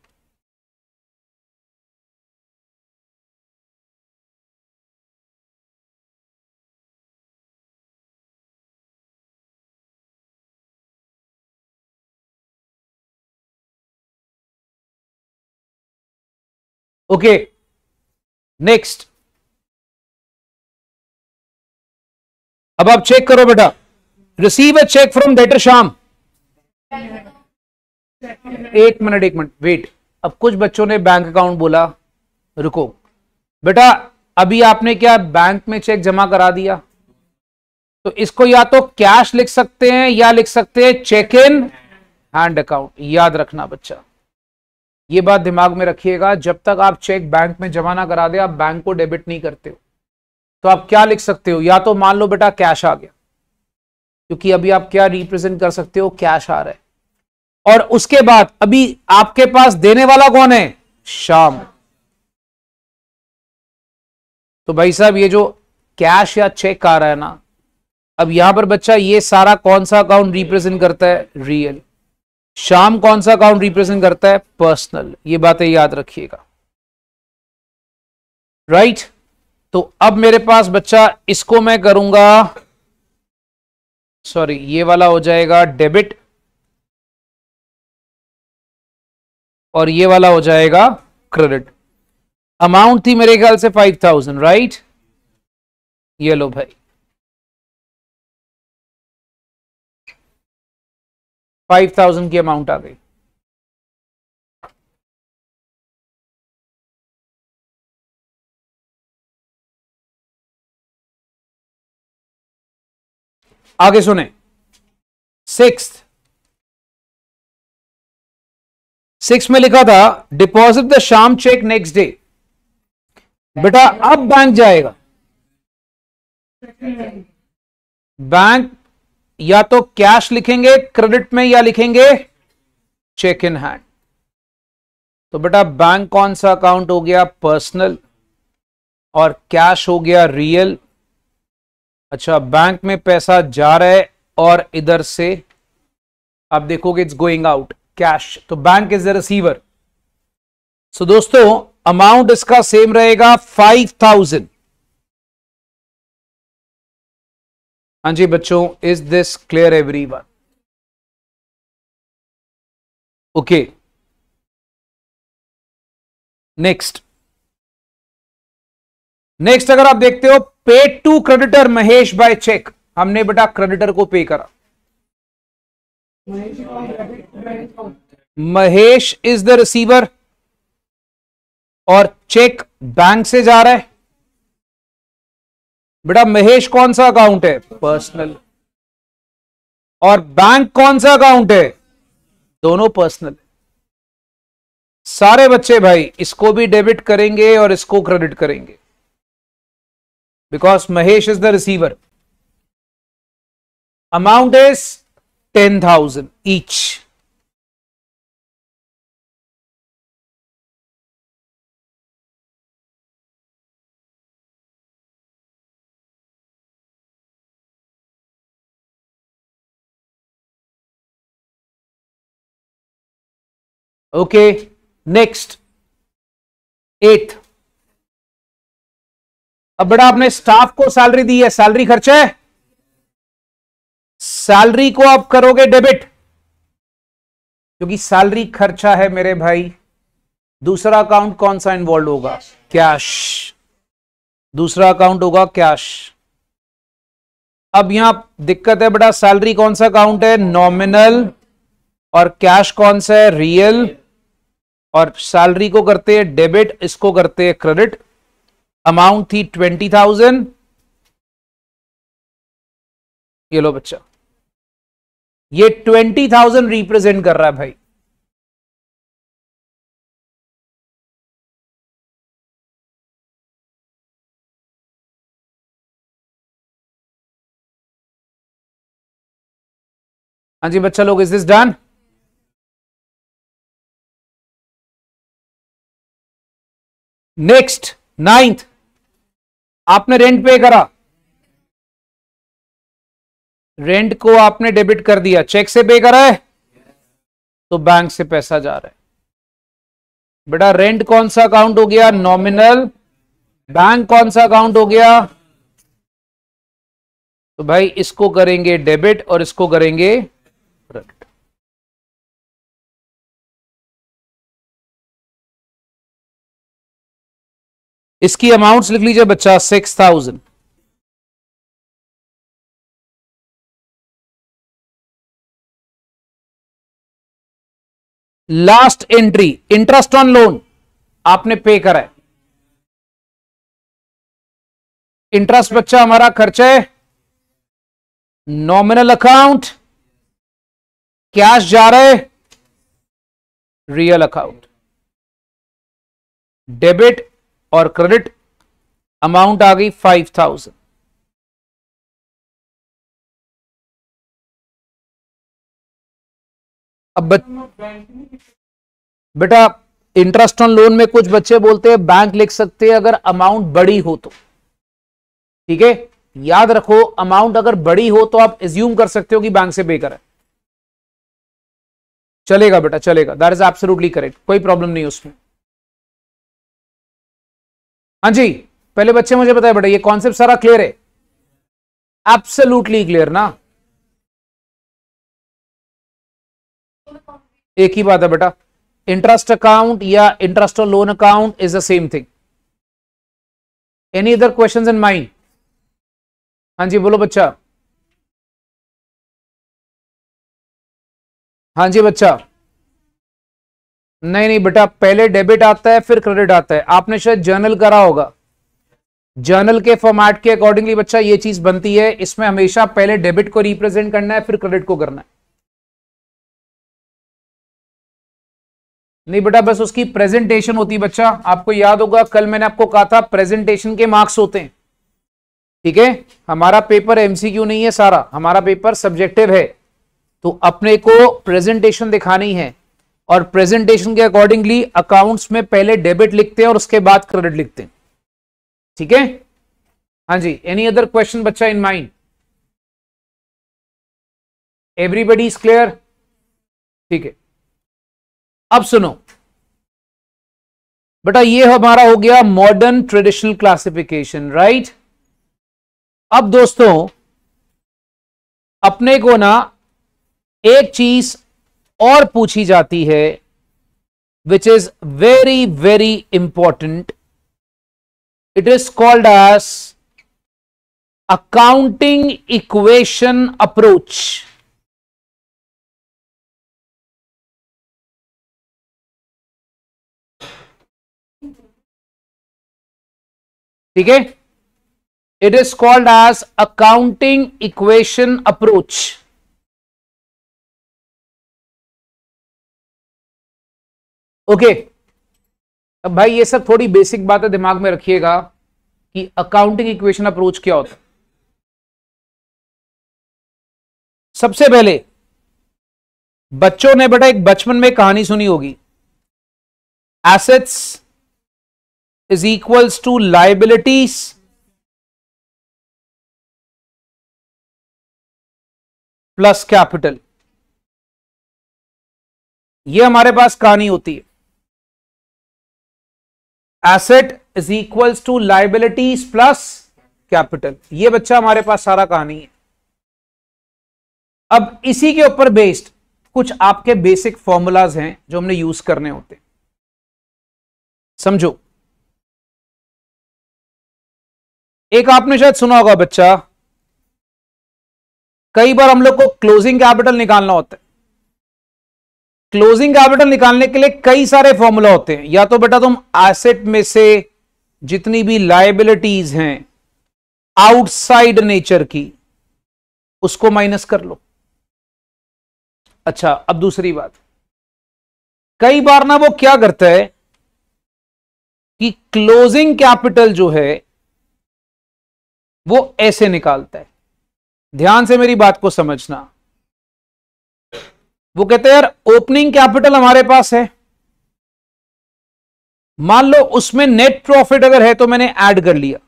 ओके नेक्स्ट अब आप चेक करो बेटा receive a cheque from debtor Shyam एक मिनट एक मिनट वेट अब कुछ बच्चों ने बैंक अकाउंट बोला रुको बेटा अभी आपने क्या बैंक में चेक जमा करा दिया तो इसको या तो कैश लिख सकते हैं या लिख सकते हैं चेक इन हैंड अकाउंट याद रखना बच्चा ये बात दिमाग में रखिएगा जब तक आप चेक बैंक में जमा ना करा दे आप बैंक को डेबिट नहीं करते हो तो आप क्या लिख सकते हो या तो मान लो बेटा कैश आ गया क्योंकि अभी आप क्या रिप्रेजेंट कर सकते हो कैश आ रहा है और उसके बाद अभी आपके पास देने वाला कौन है शाम तो भाई साहब ये जो कैश या चेक आ रहा है ना अब यहां पर बच्चा ये सारा कौन सा अकाउंट रिप्रेजेंट करता है रियल शाम कौन सा अकाउंट रिप्रेजेंट करता है पर्सनल ये बातें याद रखिएगा राइट right? तो अब मेरे पास बच्चा इसको मैं करूंगा सॉरी ये वाला हो जाएगा डेबिट और ये वाला हो जाएगा क्रेडिट अमाउंट थी मेरे ख्याल से फाइव थाउजेंड राइट ये लो भाई फाइव थाउजेंड की अमाउंट आ गई आगे सुने सिक्स सिक्स में लिखा था deposit the Shyam cheque next day बेटा अब बैंक जाएगा बैंक या तो कैश लिखेंगे क्रेडिट में या लिखेंगे चेक इन हैंड तो बेटा बैंक कौन सा अकाउंट हो गया पर्सनल और कैश हो गया रियल अच्छा बैंक में पैसा जा रहा है और इधर से आप देखोगे इट्स गोइंग आउट कैश तो bank is the receiver so दोस्तों अमाउंट इसका सेम रहेगा फाइव थाउजेंड हाँ जी बच्चों is this clear every one okay next next अगर आप देखते हो pay to creditor Mahesh by cheque हमने बेटा क्रेडिटर को पे करा महेश इज द रिसीवर और चेक बैंक से जा रहा है बेटा महेश कौन सा अकाउंट है पर्सनल और बैंक कौन सा अकाउंट है दोनों पर्सनल सारे बच्चे भाई इसको भी डेबिट करेंगे और इसको क्रेडिट करेंगे because Mahesh is the receiver amount is ten thousand each okay next eighth अब बेटा आपने स्टाफ को सैलरी दी है सैलरी खर्चा है सैलरी को आप करोगे डेबिट क्योंकि सैलरी खर्चा है मेरे भाई दूसरा अकाउंट कौन सा इन्वॉल्व होगा कैश दूसरा अकाउंट होगा कैश अब यहां दिक्कत है बेटा सैलरी कौन सा अकाउंट है नॉमिनल और कैश कौन सा है रियल और सैलरी को करते हैं डेबिट इसको करते हैं क्रेडिट अमाउंट थी ट्वेंटी थाउजेंड ये लो बच्चा ये ट्वेंटी थाउजेंड रिप्रेजेंट कर रहा है भाई हाँ जी बच्चा लोग is this done next ninth आपने रेंट पे करा रेंट को आपने डेबिट कर दिया चेक से पे करा है तो बैंक से पैसा जा रहा है बेटा रेंट कौन सा अकाउंट हो गया नॉमिनल बैंक कौन सा अकाउंट हो गया तो भाई इसको करेंगे डेबिट और इसको करेंगे इसकी अमाउंट्स लिख लीजिए बच्चा six thousand last entry interest on loan आपने पे करा है इंटरेस्ट बच्चा हमारा खर्च है नॉमिनल अकाउंट कैश जा रहे रियल अकाउंट डेबिट और क्रेडिट अमाउंट आ गई फाइव थाउजेंड अब बेटा इंटरेस्ट ऑन लोन में कुछ बच्चे बोलते हैं बैंक लिख सकते हैं अगर अमाउंट बड़ी हो तो ठीक है याद रखो अमाउंट अगर बड़ी हो तो आप एज्यूम कर सकते हो कि बैंक से बेकर है चलेगा बेटा चलेगा दैट इज एब्सोल्युटली करेक्ट कोई प्रॉब्लम नहीं उसमें हाँ जी पहले बच्चे मुझे बताए बेटा ये कॉन्सेप्ट सारा क्लियर है एब्सोल्युटली क्लियर ना एक ही बात है बेटा इंटरेस्ट अकाउंट या इंटरेस्ट और loan account is the same thing any other question in mind हाँ जी बोलो बच्चा हाँ जी बच्चा नहीं नहीं बेटा पहले डेबिट आता है फिर क्रेडिट आता है आपने शायद जर्नल करा होगा जर्नल के फॉर्मेट के अकॉर्डिंगली बच्चा ये चीज बनती है इसमें हमेशा पहले डेबिट को रिप्रेजेंट करना है फिर क्रेडिट को करना है नहीं बेटा बस उसकी प्रेजेंटेशन होती बच्चा आपको याद होगा कल मैंने आपको कहा था प्रेजेंटेशन के मार्क्स होते हैं ठीक है हमारा पेपर एमसीक्यू नहीं है सारा हमारा पेपर सब्जेक्टिव है तो अपने को प्रेजेंटेशन दिखानी है और प्रेजेंटेशन के अकॉर्डिंगली अकाउंट्स में पहले डेबिट लिखते हैं और उसके बाद क्रेडिट लिखते हैं ठीक है हाँ जी एनी अदर क्वेश्चन बच्चा in mind everybody is clear ठीक है अब सुनो बेटा ये हमारा हो गया मॉडर्न ट्रेडिशनल क्लासिफिकेशन राइट अब दोस्तों अपने को ना एक चीज और पूछी जाती है which is very very important it is called as accounting equation approach ठीक है it is called as accounting equation approach okay अब भाई ये सब थोड़ी बेसिक बातें दिमाग में रखिएगा कि अकाउंटिंग इक्वेशन अप्रोच क्या होता है सबसे पहले बच्चों ने बेटा एक बचपन में कहानी सुनी होगी assets is equals to liabilities plus capital ये हमारे पास कहानी होती है asset is equals to liabilities plus capital ये बच्चा हमारे पास सारा कहानी है अब इसी के ऊपर बेस्ड कुछ आपके बेसिक फॉर्मूलाज हैं जो हमने यूज करने होते हैं समझो एक आपने शायद सुना होगा बच्चा कई बार हम लोग को क्लोजिंग कैपिटल निकालना होता है क्लोजिंग कैपिटल निकालने के लिए कई सारे फॉर्मूला होते हैं या तो बेटा तुम एसेट में से जितनी भी लाइबिलिटीज हैं आउटसाइड नेचर की उसको माइनस कर लो अच्छा अब दूसरी बात कई बार ना वो क्या करता है कि क्लोजिंग कैपिटल जो है वो ऐसे निकालता है ध्यान से मेरी बात को समझना वो कहते हैं यार ओपनिंग कैपिटल हमारे पास है मान लो उसमें नेट प्रॉफिट अगर है तो मैंने ऐड कर लिया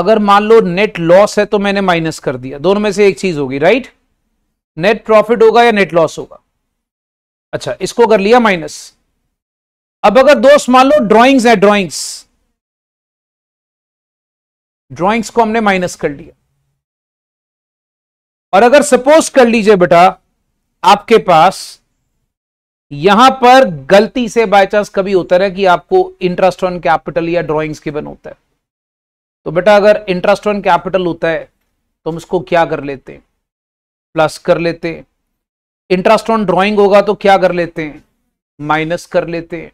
अगर मान लो नेट लॉस है तो मैंने माइनस कर दिया दोनों में से एक चीज होगी राइट नेट प्रॉफिट होगा या नेट लॉस होगा अच्छा इसको कर लिया माइनस अब अगर दोस्त मान लो ड्रॉइंग्स है ड्राइंग्स ड्रॉइंग्स को हमने माइनस कर लिया और अगर सपोज कर लीजिए बेटा आपके पास यहां पर गलती से बाय चांस कभी होता है कि आपको इंटरेस्ट ऑन कैपिटल या ड्रॉइंग्स गिवन होता है तो बेटा अगर इंटरेस्ट ऑन कैपिटल होता है तो हम इसको क्या कर लेते हैं प्लस कर लेते हैं इंटरेस्ट ऑन ड्रॉइंग होगा तो क्या कर लेते हैं माइनस कर लेते हैं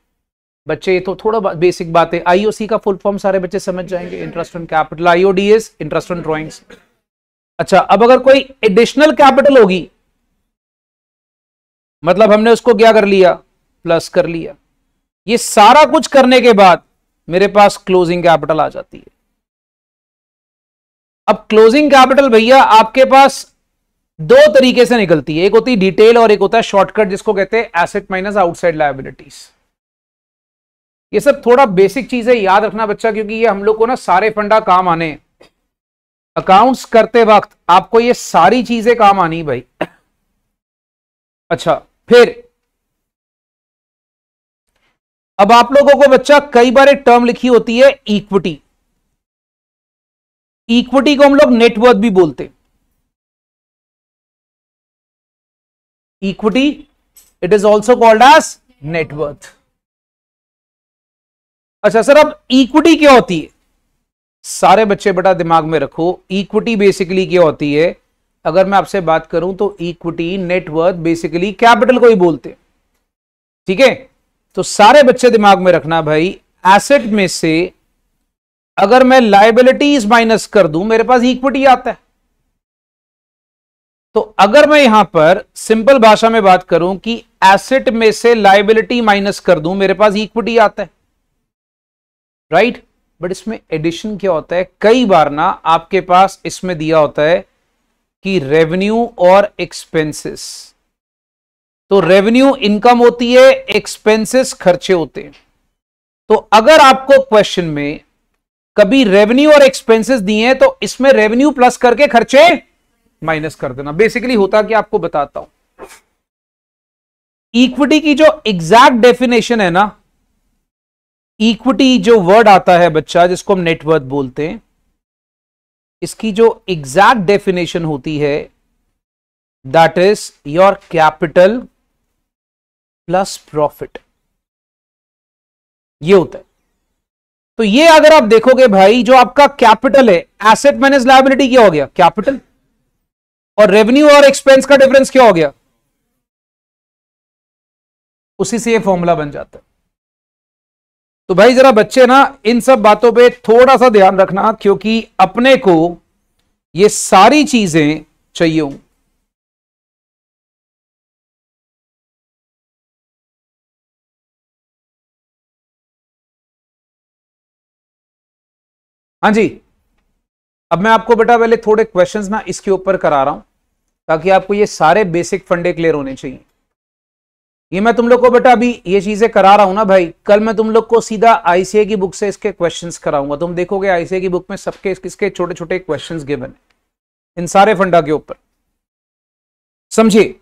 बच्चे ये तो थोड़ा बा, बेसिक बात है आईओसी का फुल फॉर्म सारे बच्चे समझ जाएंगे interest on capital IODs interest on drawings अच्छा अब अगर कोई एडिशनल कैपिटल होगी मतलब हमने उसको क्या कर लिया प्लस कर लिया ये सारा कुछ करने के बाद मेरे पास क्लोजिंग कैपिटल आ जाती है अब क्लोजिंग कैपिटल भैया आपके पास दो तरीके से निकलती है एक होती है डिटेल और एक होता है शॉर्टकट जिसको कहते हैं एसेट माइनस आउटसाइड लाइबिलिटीज ये सब थोड़ा बेसिक चीज है याद रखना बच्चा क्योंकि ये हम लोग को ना सारे फंडा काम आने हैं अकाउंट्स करते वक्त आपको ये सारी चीजें काम आनी भाई अच्छा फिर अब आप लोगों को बच्चा कई बार एक टर्म लिखी होती है इक्विटी इक्विटी को हम लोग नेटवर्थ भी बोलते हैं equity it is also called as net worth अच्छा सर अब इक्विटी क्या होती है सारे बच्चे बेटा दिमाग में रखो इक्विटी बेसिकली क्या होती है अगर मैं आपसे बात करूं तो इक्विटी नेटवर्थ बेसिकली कैपिटल को ही बोलते ठीक है तो सारे बच्चे दिमाग में रखना भाई एसेट में से अगर मैं लाइबिलिटीज माइनस कर दूं मेरे पास इक्विटी आता है तो अगर मैं यहां पर सिंपल भाषा में बात करूं कि एसेट में से लाइबिलिटी माइनस कर दूं मेरे पास इक्विटी आता है राइट right? बट इसमें एडिशन क्या होता है कई बार ना आपके पास इसमें दिया होता है कि रेवेन्यू और एक्सपेंसेस तो रेवेन्यू इनकम होती है एक्सपेंसेस खर्चे होते हैं तो अगर आपको क्वेश्चन में कभी रेवेन्यू और एक्सपेंसेस दिए हैं तो इसमें रेवेन्यू प्लस करके खर्चे माइनस कर देना बेसिकली होता कि आपको बताता हूं इक्विटी की जो एग्जैक्ट डेफिनेशन है ना इक्विटी जो वर्ड आता है बच्चा जिसको हम नेटवर्थ बोलते हैं इसकी जो एग्जैक्ट डेफिनेशन होती है that is your capital plus profit ये होता है तो ये अगर आप देखोगे भाई जो आपका कैपिटल है एसेट माइनस लाइबिलिटी क्या हो गया कैपिटल और रेवेन्यू और एक्सपेंस का डिफरेंस क्या हो गया उसी से ये फॉर्मूला बन जाता है तो भाई जरा बच्चे ना इन सब बातों पे थोड़ा सा ध्यान रखना क्योंकि अपने को ये सारी चीजें चाहिए हाँ जी अब मैं आपको बेटा पहले थोड़े क्वेश्चंस ना इसके ऊपर करा रहा हूं ताकि आपको ये सारे बेसिक फंडे क्लियर होने चाहिए ये मैं तुम लोग को बेटा अभी ये चीजें करा रहा हूं ना भाई कल मैं तुम लोग को सीधा आईसीए की बुक से इसके क्वेश्चंस कराऊंगा तुम देखोगे आईसीए की बुक में सबके किसके छोटे छोटे क्वेश्चंस गिवन है इन सारे फंडा के ऊपर समझिए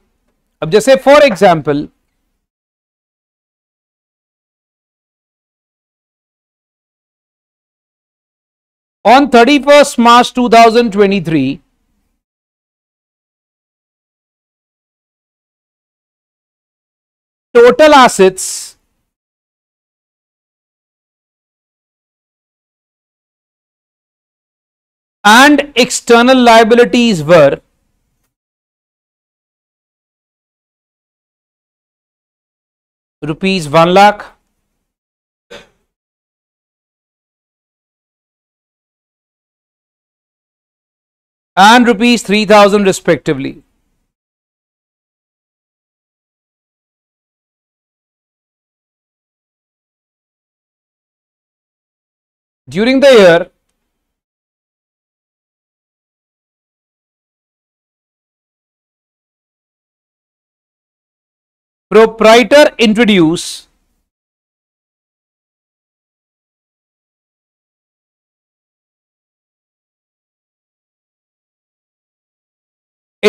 अब जैसे for example two thousand twenty three total assets and external liabilities were rupees 1 lakh and rupees 3000 respectively during the year proprietor introduce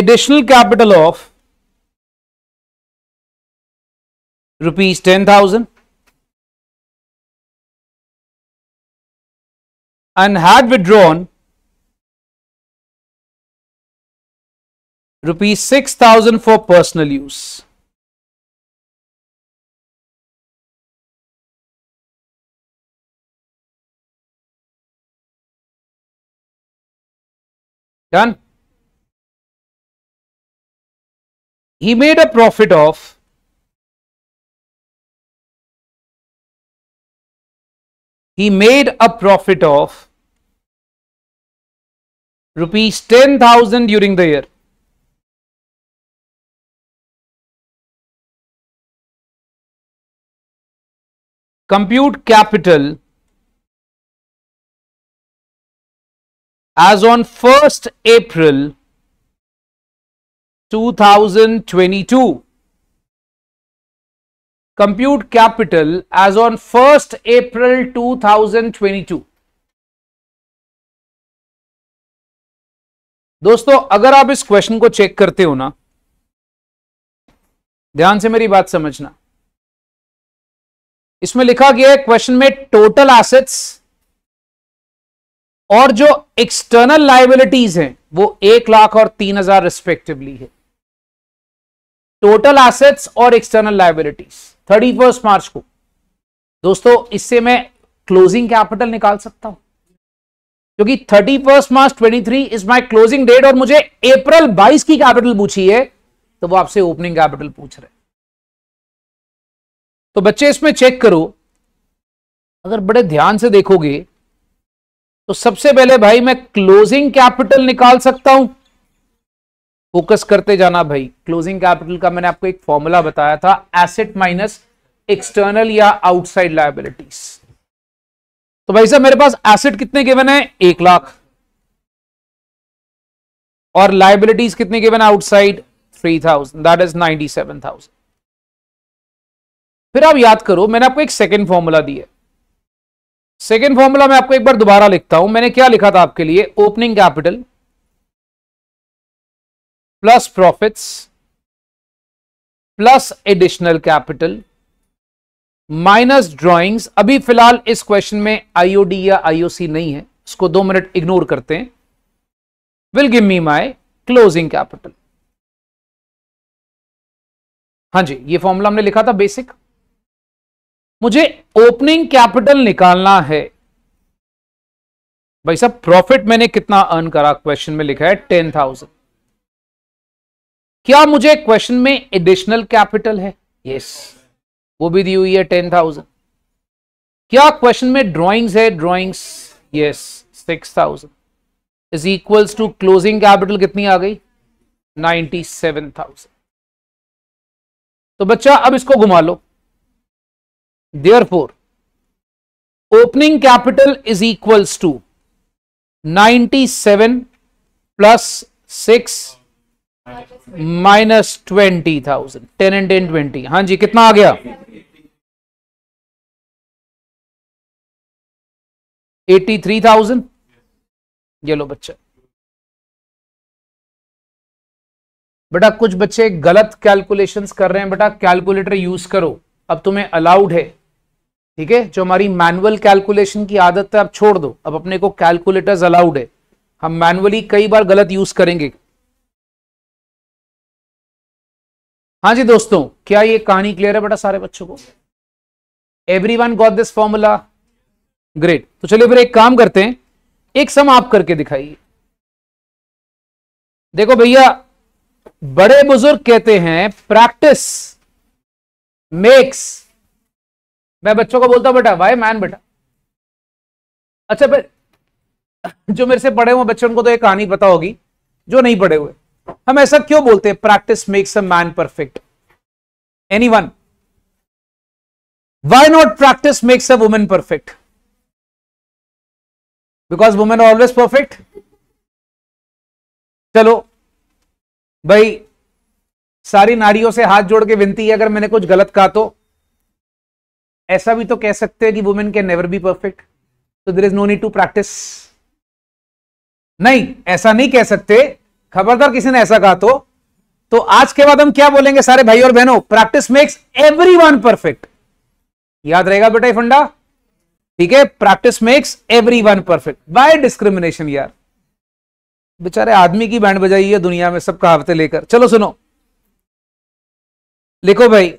additional capital of rupees 10000 and had withdrawn rupees 6000 for personal use. Done. He made a profit of he made a profit of rupees 10,000 during the year. Compute capital as on 1st April 2022. Compute capital as on 1st April 2022. दोस्तों अगर आप इस question को check करते हो ना ध्यान से मेरी बात समझना इसमें लिखा गया है क्वेश्चन में टोटल एसेट्स और जो एक्सटर्नल लाइबिलिटीज हैं वो एक लाख और तीन हजार रिस्पेक्टिवली है टोटल एसेट्स और external liabilities thirty first March को दोस्तों इससे मैं क्लोजिंग कैपिटल निकाल सकता हूं क्योंकि thirty first March twenty three is my closing date और मुझे अप्रैल बाईस की कैपिटल पूछी है तो वो आपसे ओपनिंग कैपिटल पूछ रहे तो बच्चे इसमें चेक करो अगर बड़े ध्यान से देखोगे तो सबसे पहले भाई मैं क्लोजिंग कैपिटल निकाल सकता हूं फोकस करते जाना भाई क्लोजिंग कैपिटल का मैंने आपको एक फॉर्मूला बताया था एसेट माइनस एक्सटर्नल या आउटसाइड लाइबिलिटीज तो भाई साहब मेरे पास एसेट कितने गिवन है एक लाख और लाइबिलिटीज कितने given outside three thousand that is ninety seven thousand फिर आप याद करो मैंने आपको एक सेकेंड फॉर्मूला दिया सेकेंड फॉर्मूला मैं आपको एक बार दोबारा लिखता हूं मैंने क्या लिखा था आपके लिए opening capital plus profits plus additional capital minus drawings अभी फिलहाल इस क्वेश्चन में आईओडी या आईओसी नहीं है इसको दो मिनट इग्नोर करते हैं will give me my closing capital हां जी ये फॉर्मूला हमने लिखा था बेसिक मुझे ओपनिंग कैपिटल निकालना है भाई साहब प्रॉफिट मैंने कितना अर्न करा क्वेश्चन में लिखा है टेन थाउजेंड क्या मुझे क्वेश्चन में एडिशनल कैपिटल है यस yes. वो भी दी हुई है टेन थाउजेंड क्या क्वेश्चन में ड्रॉइंग्स है drawings yes six thousand is equals to closing capital कितनी आ गई नाइन्टी सेवन थाउजेंड तो बच्चा अब इसको घुमा लो therefore opening capital is equals to ninety seven plus six minus twenty thousand ten and ten twenty हाँ जी कितना आ गया एटी थ्री थाउजेंड ये लो बच्चा बेटा कुछ बच्चे गलत कैलकुलेशंस कर रहे हैं बेटा कैलकुलेटर यूज करो अब तुम्हें अलाउड है ठीक है जो हमारी मैनुअल कैलकुलेशन की आदत है आप छोड़ दो अब अपने को कैलकुलेटर्स अलाउड है हम मैनुअली कई बार गलत यूज करेंगे हाँ जी दोस्तों क्या ये कहानी क्लियर है बेटा सारे बच्चों को everyone got this formula great तो चलिए फिर एक काम करते हैं एक सम आप करके दिखाइए देखो भैया बड़े बुजुर्ग कहते हैं प्रैक्टिस मेक्स मैं बच्चों को बोलता हूं बेटा वाई मैन बेटा अच्छा जो मेरे से पढ़े हुए बच्चों को तो एक कहानी पता होगी जो नहीं पढ़े हुए हम ऐसा क्यों बोलते हैं practice makes a man perfect anyone why not practice makes a women perfect because women are always perfect चलो भाई सारी नारियों से हाथ जोड़ के विनती है अगर मैंने कुछ गलत कहा तो ऐसा भी तो कह सकते हैं कि women can never be perfect तो there is no need to practice नहीं ऐसा नहीं कह सकते खबरदार किसी ने ऐसा कहा तो तो आज के बाद हम क्या बोलेंगे सारे भाई और बहनों प्रैक्टिस मेक्स एवरीवन परफेक्ट याद रहेगा बेटा ये फंडा ठीक है practice makes everyone perfect by discrimination यार बेचारे आदमी की बैंड बजाई है दुनिया में सब कहावतें लेकर चलो सुनो लिखो भाई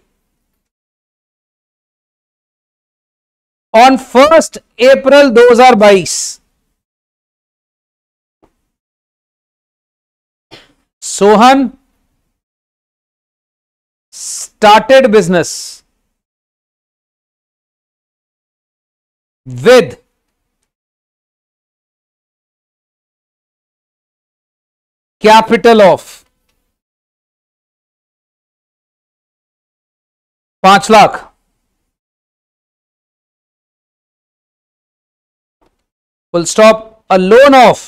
on first April 2022 Sohan started business with capital of पांच lakh will stop a loan of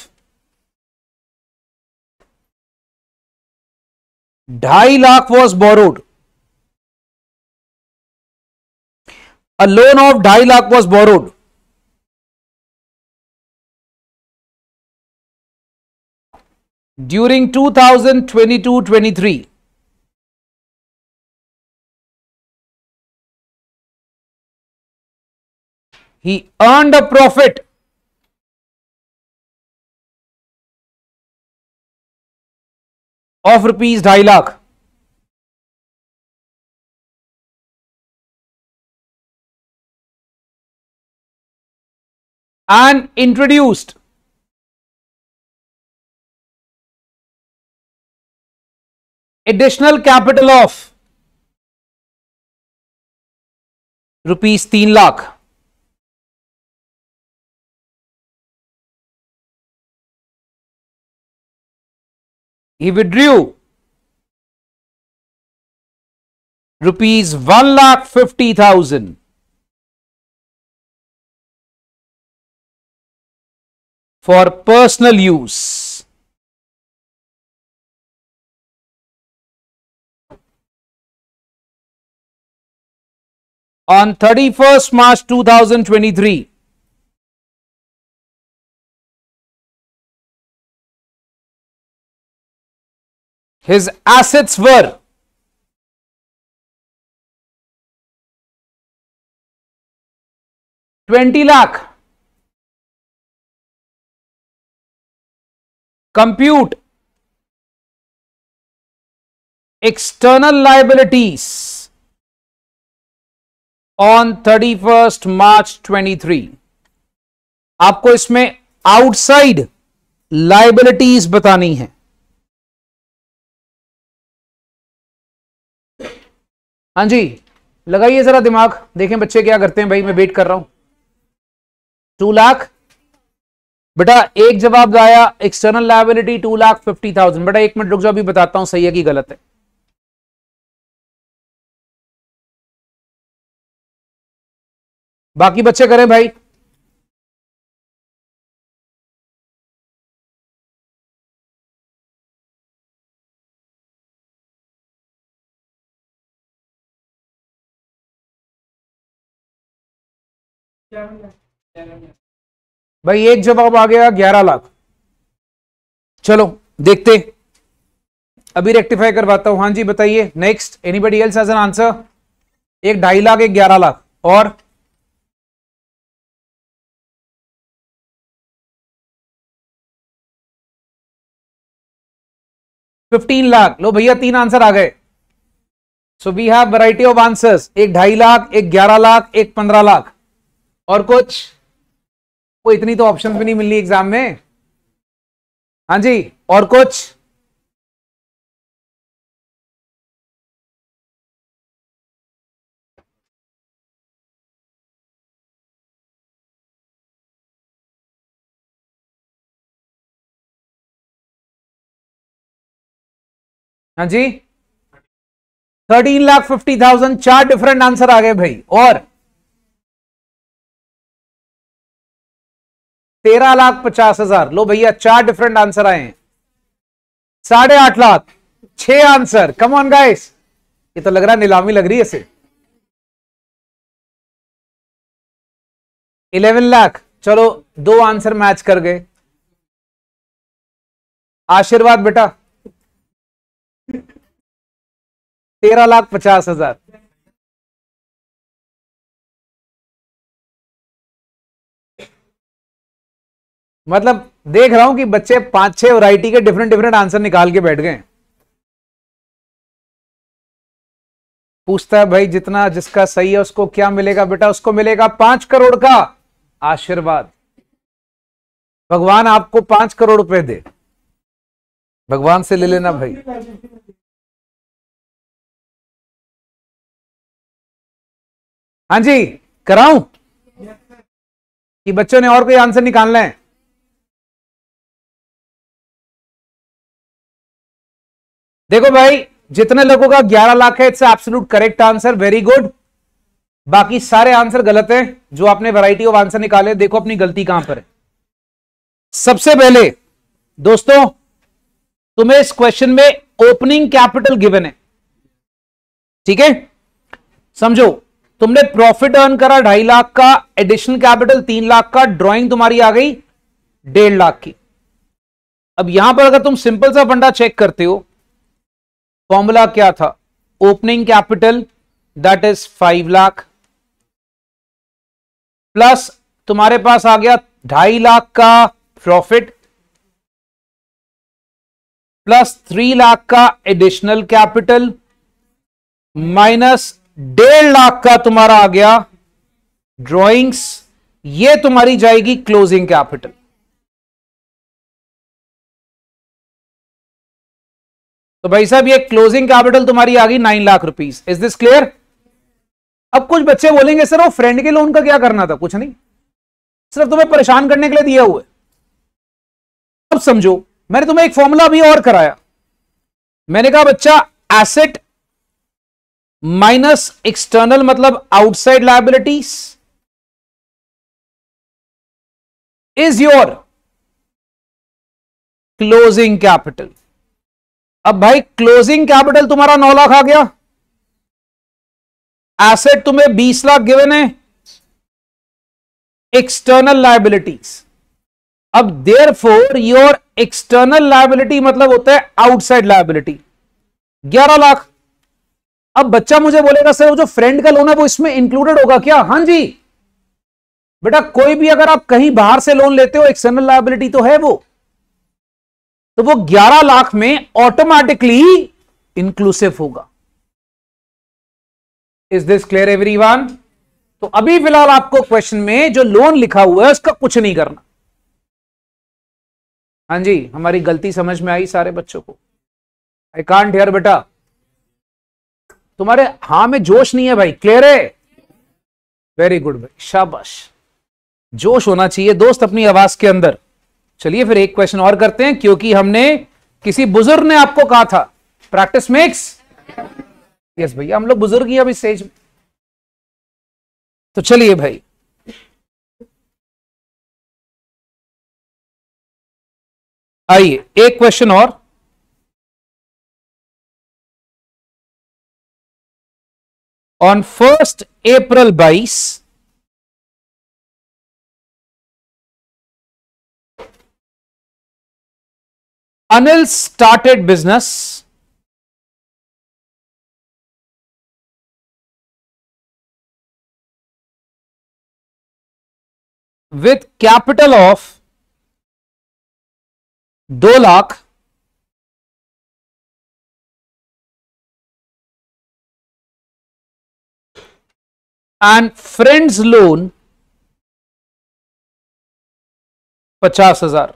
ढाई lakh was borrowed a loan of ढाई lakh was borrowed during 2022-23 he earned a profit of rupees 2 lakh and introduced additional capital of rupees 3 lakh he withdrew rupees 1 lakh 50,000. for personal use. on 31st March 2023. His assets were twenty lakh. Compute external liabilities on thirty first March twenty three आपको इसमें outside liabilities बतानी है हां जी लगाइए जरा दिमाग देखें बच्चे क्या करते हैं भाई मैं वेट कर रहा हूं टू लाख बेटा एक जवाब आया external liability two lakh fifty thousand बेटा एक मिनट रुक जाओ अभी बताता हूं सही है कि गलत है बाकी बच्चे करें भाई भाई एक जवाब आ गया ग्यारह लाख चलो देखते अभी रेक्टिफाई करवाता हूं हां जी बताइए next anybody else as an answer एक ढाई लाख एक ग्यारह लाख और फिफ्टीन लाख लो भैया तीन आंसर आ गए so we have variety of answers एक ढाई लाख एक ग्यारह लाख एक पंद्रह लाख और कुछ वो इतनी तो ऑप्शन भी नहीं मिलनी एग्जाम में हाँ जी और कुछ हाँ जी थर्टीन लाख फिफ्टी थाउजेंड चार डिफरेंट आंसर आ गए भाई और तेरह लाख पचास हजार लो भैया चार डिफरेंट आंसर आए हैं साढ़े आठ लाख छह आंसर कम ऑन गाइस ये तो लग रहा नीलामी लग रही है इसे इलेवन लाख चलो दो आंसर मैच कर गए आशीर्वाद बेटा तेरह लाख पचास हजार मतलब देख रहा हूं कि बच्चे पांच छह वैरायटी के डिफरेंट डिफरेंट आंसर निकाल के बैठ गए पूछता है भाई जितना जिसका सही है उसको क्या मिलेगा बेटा उसको मिलेगा पांच करोड़ का आशीर्वाद भगवान आपको पांच करोड़ रुपए दे भगवान से ले लेना भाई हाँ जी कराऊ कि बच्चों ने और कोई आंसर निकालना है देखो भाई जितने लोगों का 11 लाख है it's absolute correct answer very good बाकी सारे आंसर गलत हैं जो आपने वैरायटी ऑफ आंसर निकाले देखो अपनी गलती कहां पर है सबसे पहले दोस्तों तुम्हें इस क्वेश्चन में ओपनिंग कैपिटल गिवन है ठीक है समझो तुमने प्रॉफिट अर्न करा ढाई लाख का एडिशनल कैपिटल तीन लाख का ड्राइंग तुम्हारी आ गई डेढ़ लाख की अब यहां पर अगर तुम सिंपल सा फंडा चेक करते हो फॉर्मूला क्या था opening capital that is five lakh plus तुम्हारे पास आ गया ढाई लाख का प्रॉफिट प्लस थ्री लाख का एडिशनल कैपिटल माइनस डेढ़ लाख का तुम्हारा आ गया ड्रॉइंग्स ये तुम्हारी जाएगी क्लोजिंग कैपिटल तो भाई साहब ये क्लोजिंग कैपिटल तुम्हारी आ गई nine lakh rupees is this clear अब कुछ बच्चे बोलेंगे सर वो फ्रेंड के लोन का क्या करना था कुछ नहीं सिर्फ तुम्हें परेशान करने के लिए दिया हुआ अब समझो मैंने तुम्हें एक फॉर्मूला भी और कराया मैंने कहा बच्चा एसेट माइनस एक्सटर्नल मतलब outside liabilities is your closing capital अब भाई क्लोजिंग कैपिटल तुम्हारा नौ लाख आ गया एसेट तुम्हें बीस लाख गिवन है एक्सटर्नल लाइबिलिटीज अब therefore your external liability मतलब होता है आउटसाइड लाइबिलिटी ग्यारह लाख अब बच्चा मुझे बोलेगा सर वो जो फ्रेंड का लोन है वो इसमें इंक्लूडेड होगा क्या हां जी बेटा कोई भी अगर आप कहीं बाहर से लोन लेते हो एक्सटर्नल लाइबिलिटी तो है वो तो वो 11 लाख में ऑटोमेटिकली इंक्लूसिव होगा इज दिस क्लियर एवरी तो अभी फिलहाल आपको क्वेश्चन में जो लोन लिखा हुआ है उसका कुछ नहीं करना हां जी हमारी गलती समझ में आई सारे बच्चों को आई कांट हेयर बेटा तुम्हारे हां में जोश नहीं है भाई क्लियर है वेरी गुड भाई शाबाश जोश होना चाहिए दोस्त अपनी आवाज के अंदर चलिए फिर एक क्वेश्चन और करते हैं क्योंकि हमने किसी बुजुर्ग ने आपको कहा था प्रैक्टिस मेक्स यस भैया हम लोग बुजुर्ग ही अभी स्टेज तो चलिए भाई आइए एक क्वेश्चन और on 1st April buys Anil started business with capital of 2 lakh and friends loan 50000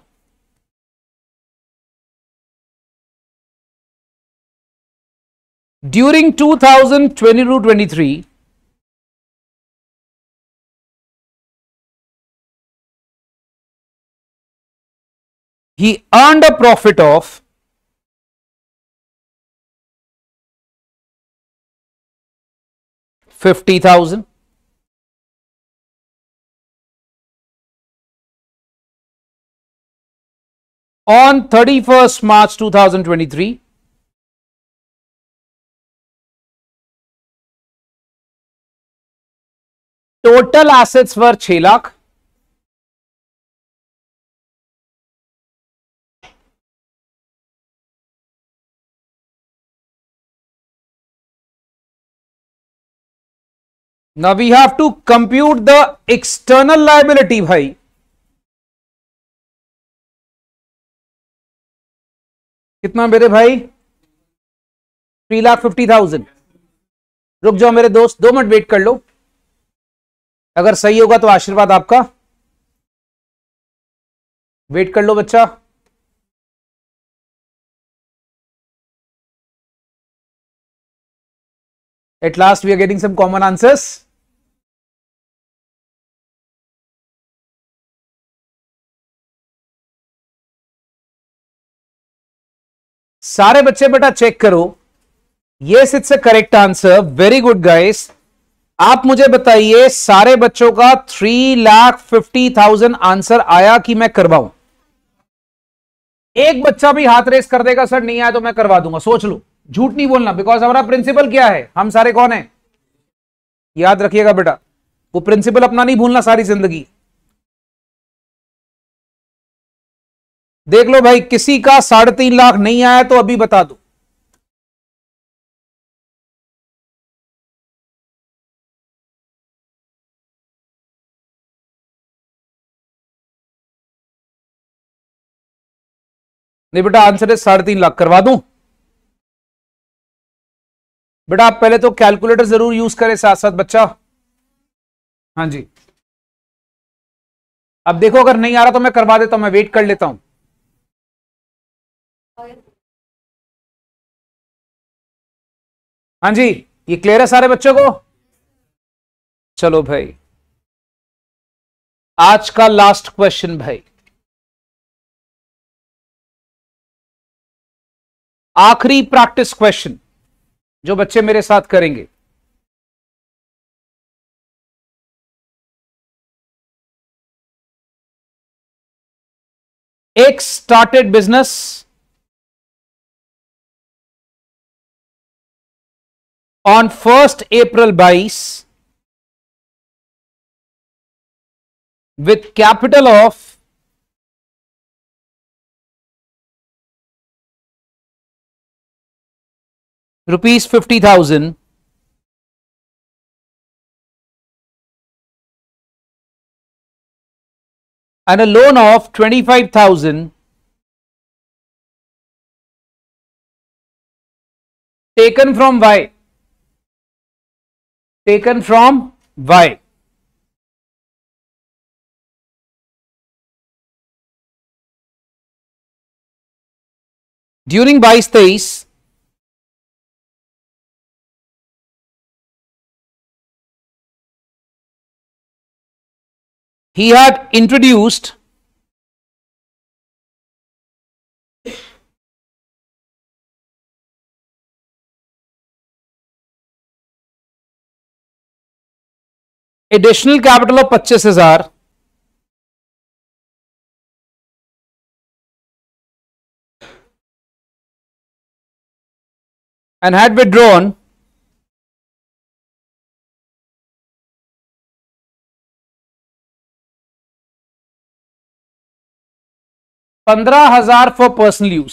during 2022-23 he earned a profit of fifty thousand on 31st March 2023, total assets were 6 lakh. Now we have to compute the external liability, bhai. कितना मेरे भाई three lakh fifty thousand रुक जाओ मेरे दोस्त दो minute wait कर लो अगर सही होगा तो आशीर्वाद आपका वेट कर लो बच्चा at last we are getting some common answers सारे बच्चे बेटा चेक करो ये it's a correct answer very good guys आप मुझे बताइए सारे बच्चों का three lakh fifty thousand answer आया कि मैं करवाऊं एक बच्चा भी हाथ रेस कर देगा सर नहीं आया तो मैं करवा दूंगा सोच लो झूठ नहीं बोलना बिकॉज हमारा प्रिंसिपल क्या है हम सारे कौन है याद रखिएगा बेटा वो प्रिंसिपल अपना नहीं भूलना सारी जिंदगी देख लो भाई किसी का साढ़े तीन लाख नहीं आया तो अभी बता दो नहीं बेटा आंसर है साढ़े तीन लाख करवा दूं बेटा आप पहले तो कैलकुलेटर जरूर यूज करें साथ साथ बच्चा हाँ जी अब देखो अगर नहीं आ रहा तो मैं करवा देता हूं मैं वेट कर लेता हूं हाँ जी ये क्लियर है सारे बच्चों को चलो भाई आज का लास्ट क्वेश्चन भाई आखिरी प्रैक्टिस क्वेश्चन जो बच्चे मेरे साथ करेंगे एक started business on 1st April buys with capital of rupees 50,000 and a loan of 25,000 taken from Y taken from y. During by stays he had introduced additional capital of 25000 and had withdrawn पंद्रह हजार for personal use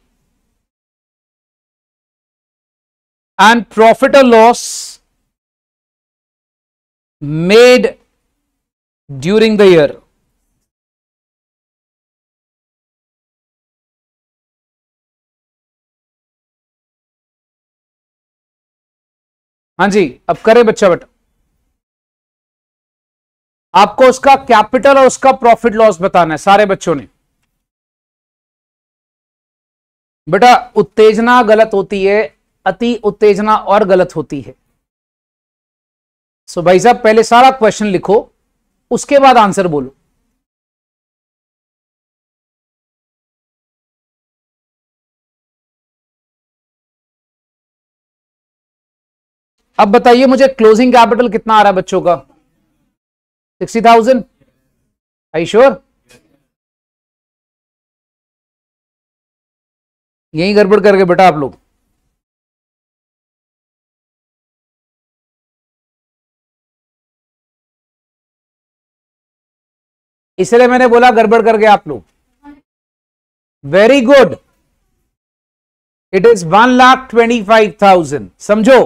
and profit or loss made during the year. हाँ जी अब करें बच्चा बेटा आपको उसका capital और उसका प्रॉफिट लॉस बताना है सारे बच्चों ने बेटा उत्तेजना गलत होती है अति उत्तेजना और गलत होती है सो so भाई साहब पहले सारा क्वेश्चन लिखो उसके बाद आंसर बोलो अब बताइए मुझे क्लोजिंग कैपिटल कितना आ रहा है बच्चों का सिक्सटी थाउजेंड आई श्योर यही गड़बड़ करके बेटा आप लोग इसलिए मैंने बोला गड़बड़ कर गए आप लोग very good it is one lakh twenty five thousand समझो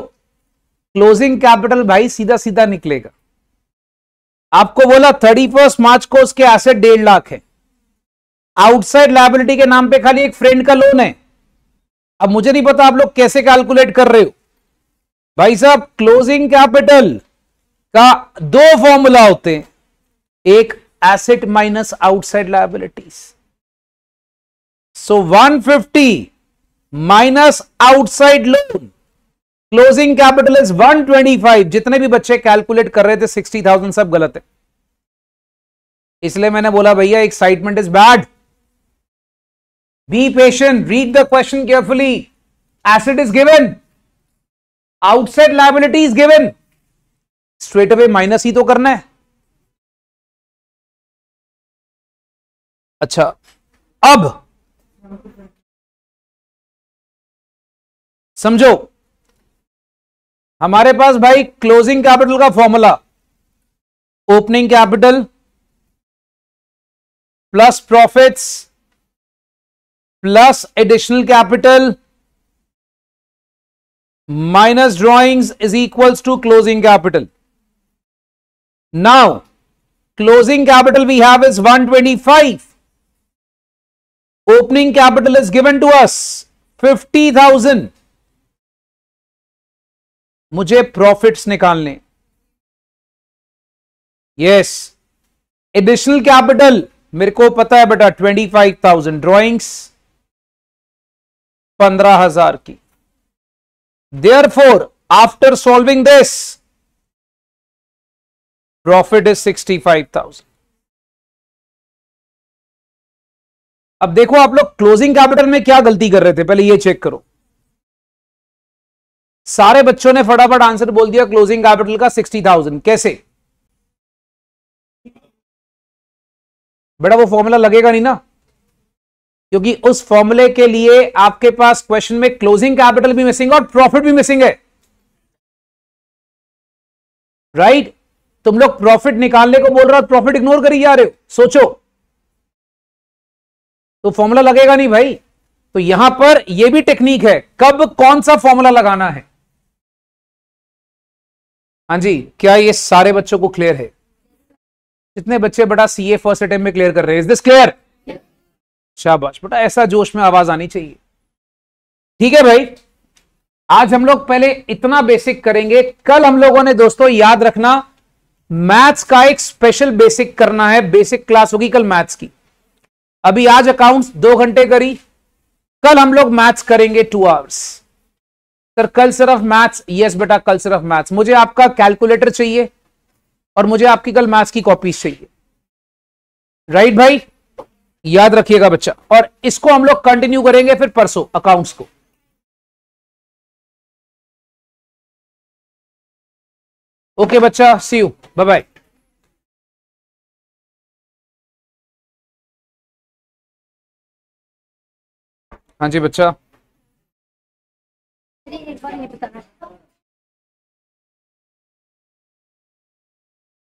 क्लोजिंग कैपिटल भाई सीधा सीधा निकलेगा आपको बोला थर्टी फर्स्ट मार्च को उसके एसेट डेढ़ लाख है आउटसाइड लाइबिलिटी के नाम पे खाली एक फ्रेंड का लोन है अब मुझे नहीं पता आप लोग कैसे कैलकुलेट कर रहे हो भाई साहब क्लोजिंग कैपिटल का दो फॉर्मूला होते हैं एक asset minus outside liabilities so 150 minus outside loan closing capital is 125 जितने भी बच्चे कैलकुलेट कर रहे थे 60,000 सब गलत है इसलिए मैंने बोला भैया excitement is bad be patient read the question carefully asset is given outside liability is given straight away minus ही तो करना है अच्छा अब समझो हमारे पास भाई क्लोजिंग कैपिटल का formula opening capital plus profits plus additional capital minus drawings is equals to closing capital now closing capital we have is 125 opening capital is given to us fifty thousand मुझे profits निकालने yes additional capital मेरे को पता है बेटा twenty five thousand drawings पंद्रह हजार की therefore after solving this profit is sixty five thousand अब देखो आप लोग क्लोजिंग कैपिटल में क्या गलती कर रहे थे पहले ये चेक करो सारे बच्चों ने फटाफट आंसर बोल दिया क्लोजिंग कैपिटल का सिक्सटी थाउजेंड कैसे बेटा वो फॉर्मूला लगेगा नहीं ना क्योंकि उस फॉर्मूले के लिए आपके पास क्वेश्चन में क्लोजिंग कैपिटल भी मिसिंग और प्रॉफिट भी मिसिंग है राइट right? तुम लोग प्रॉफिट निकालने को बोल रहे हो प्रॉफिट इग्नोर करी जा रहे हो सोचो तो फॉर्मूला लगेगा नहीं भाई तो यहां पर यह भी टेक्निक है कब कौन सा फॉर्मूला लगाना है हाँ जी क्या ये सारे बच्चों को क्लियर है जितने बच्चे बेटा सीए फर्स्ट अटेम्प में क्लियर कर रहे हैं इज दिस क्लियर शाबाश बेटा ऐसा जोश में आवाज आनी चाहिए ठीक है भाई आज हम लोग पहले इतना बेसिक करेंगे कल हम लोगों ने दोस्तों याद रखना मैथ्स का एक स्पेशल बेसिक करना है बेसिक क्लास होगी कल मैथ्स की अभी आज अकाउंट्स दो घंटे करी कल हम लोग मैथ्स करेंगे टू आवर्स सर कल सिर्फ मैथ्स यस बेटा कल सिर्फ मैथ्स मुझे आपका कैलकुलेटर चाहिए और मुझे आपकी कल मैथ्स की कॉपीज चाहिए राइट भाई याद रखिएगा बच्चा और इसको हम लोग कंटिन्यू करेंगे फिर परसों अकाउंट्स को ओके बच्चा सी यू बाय बाय हाँ जी बच्चा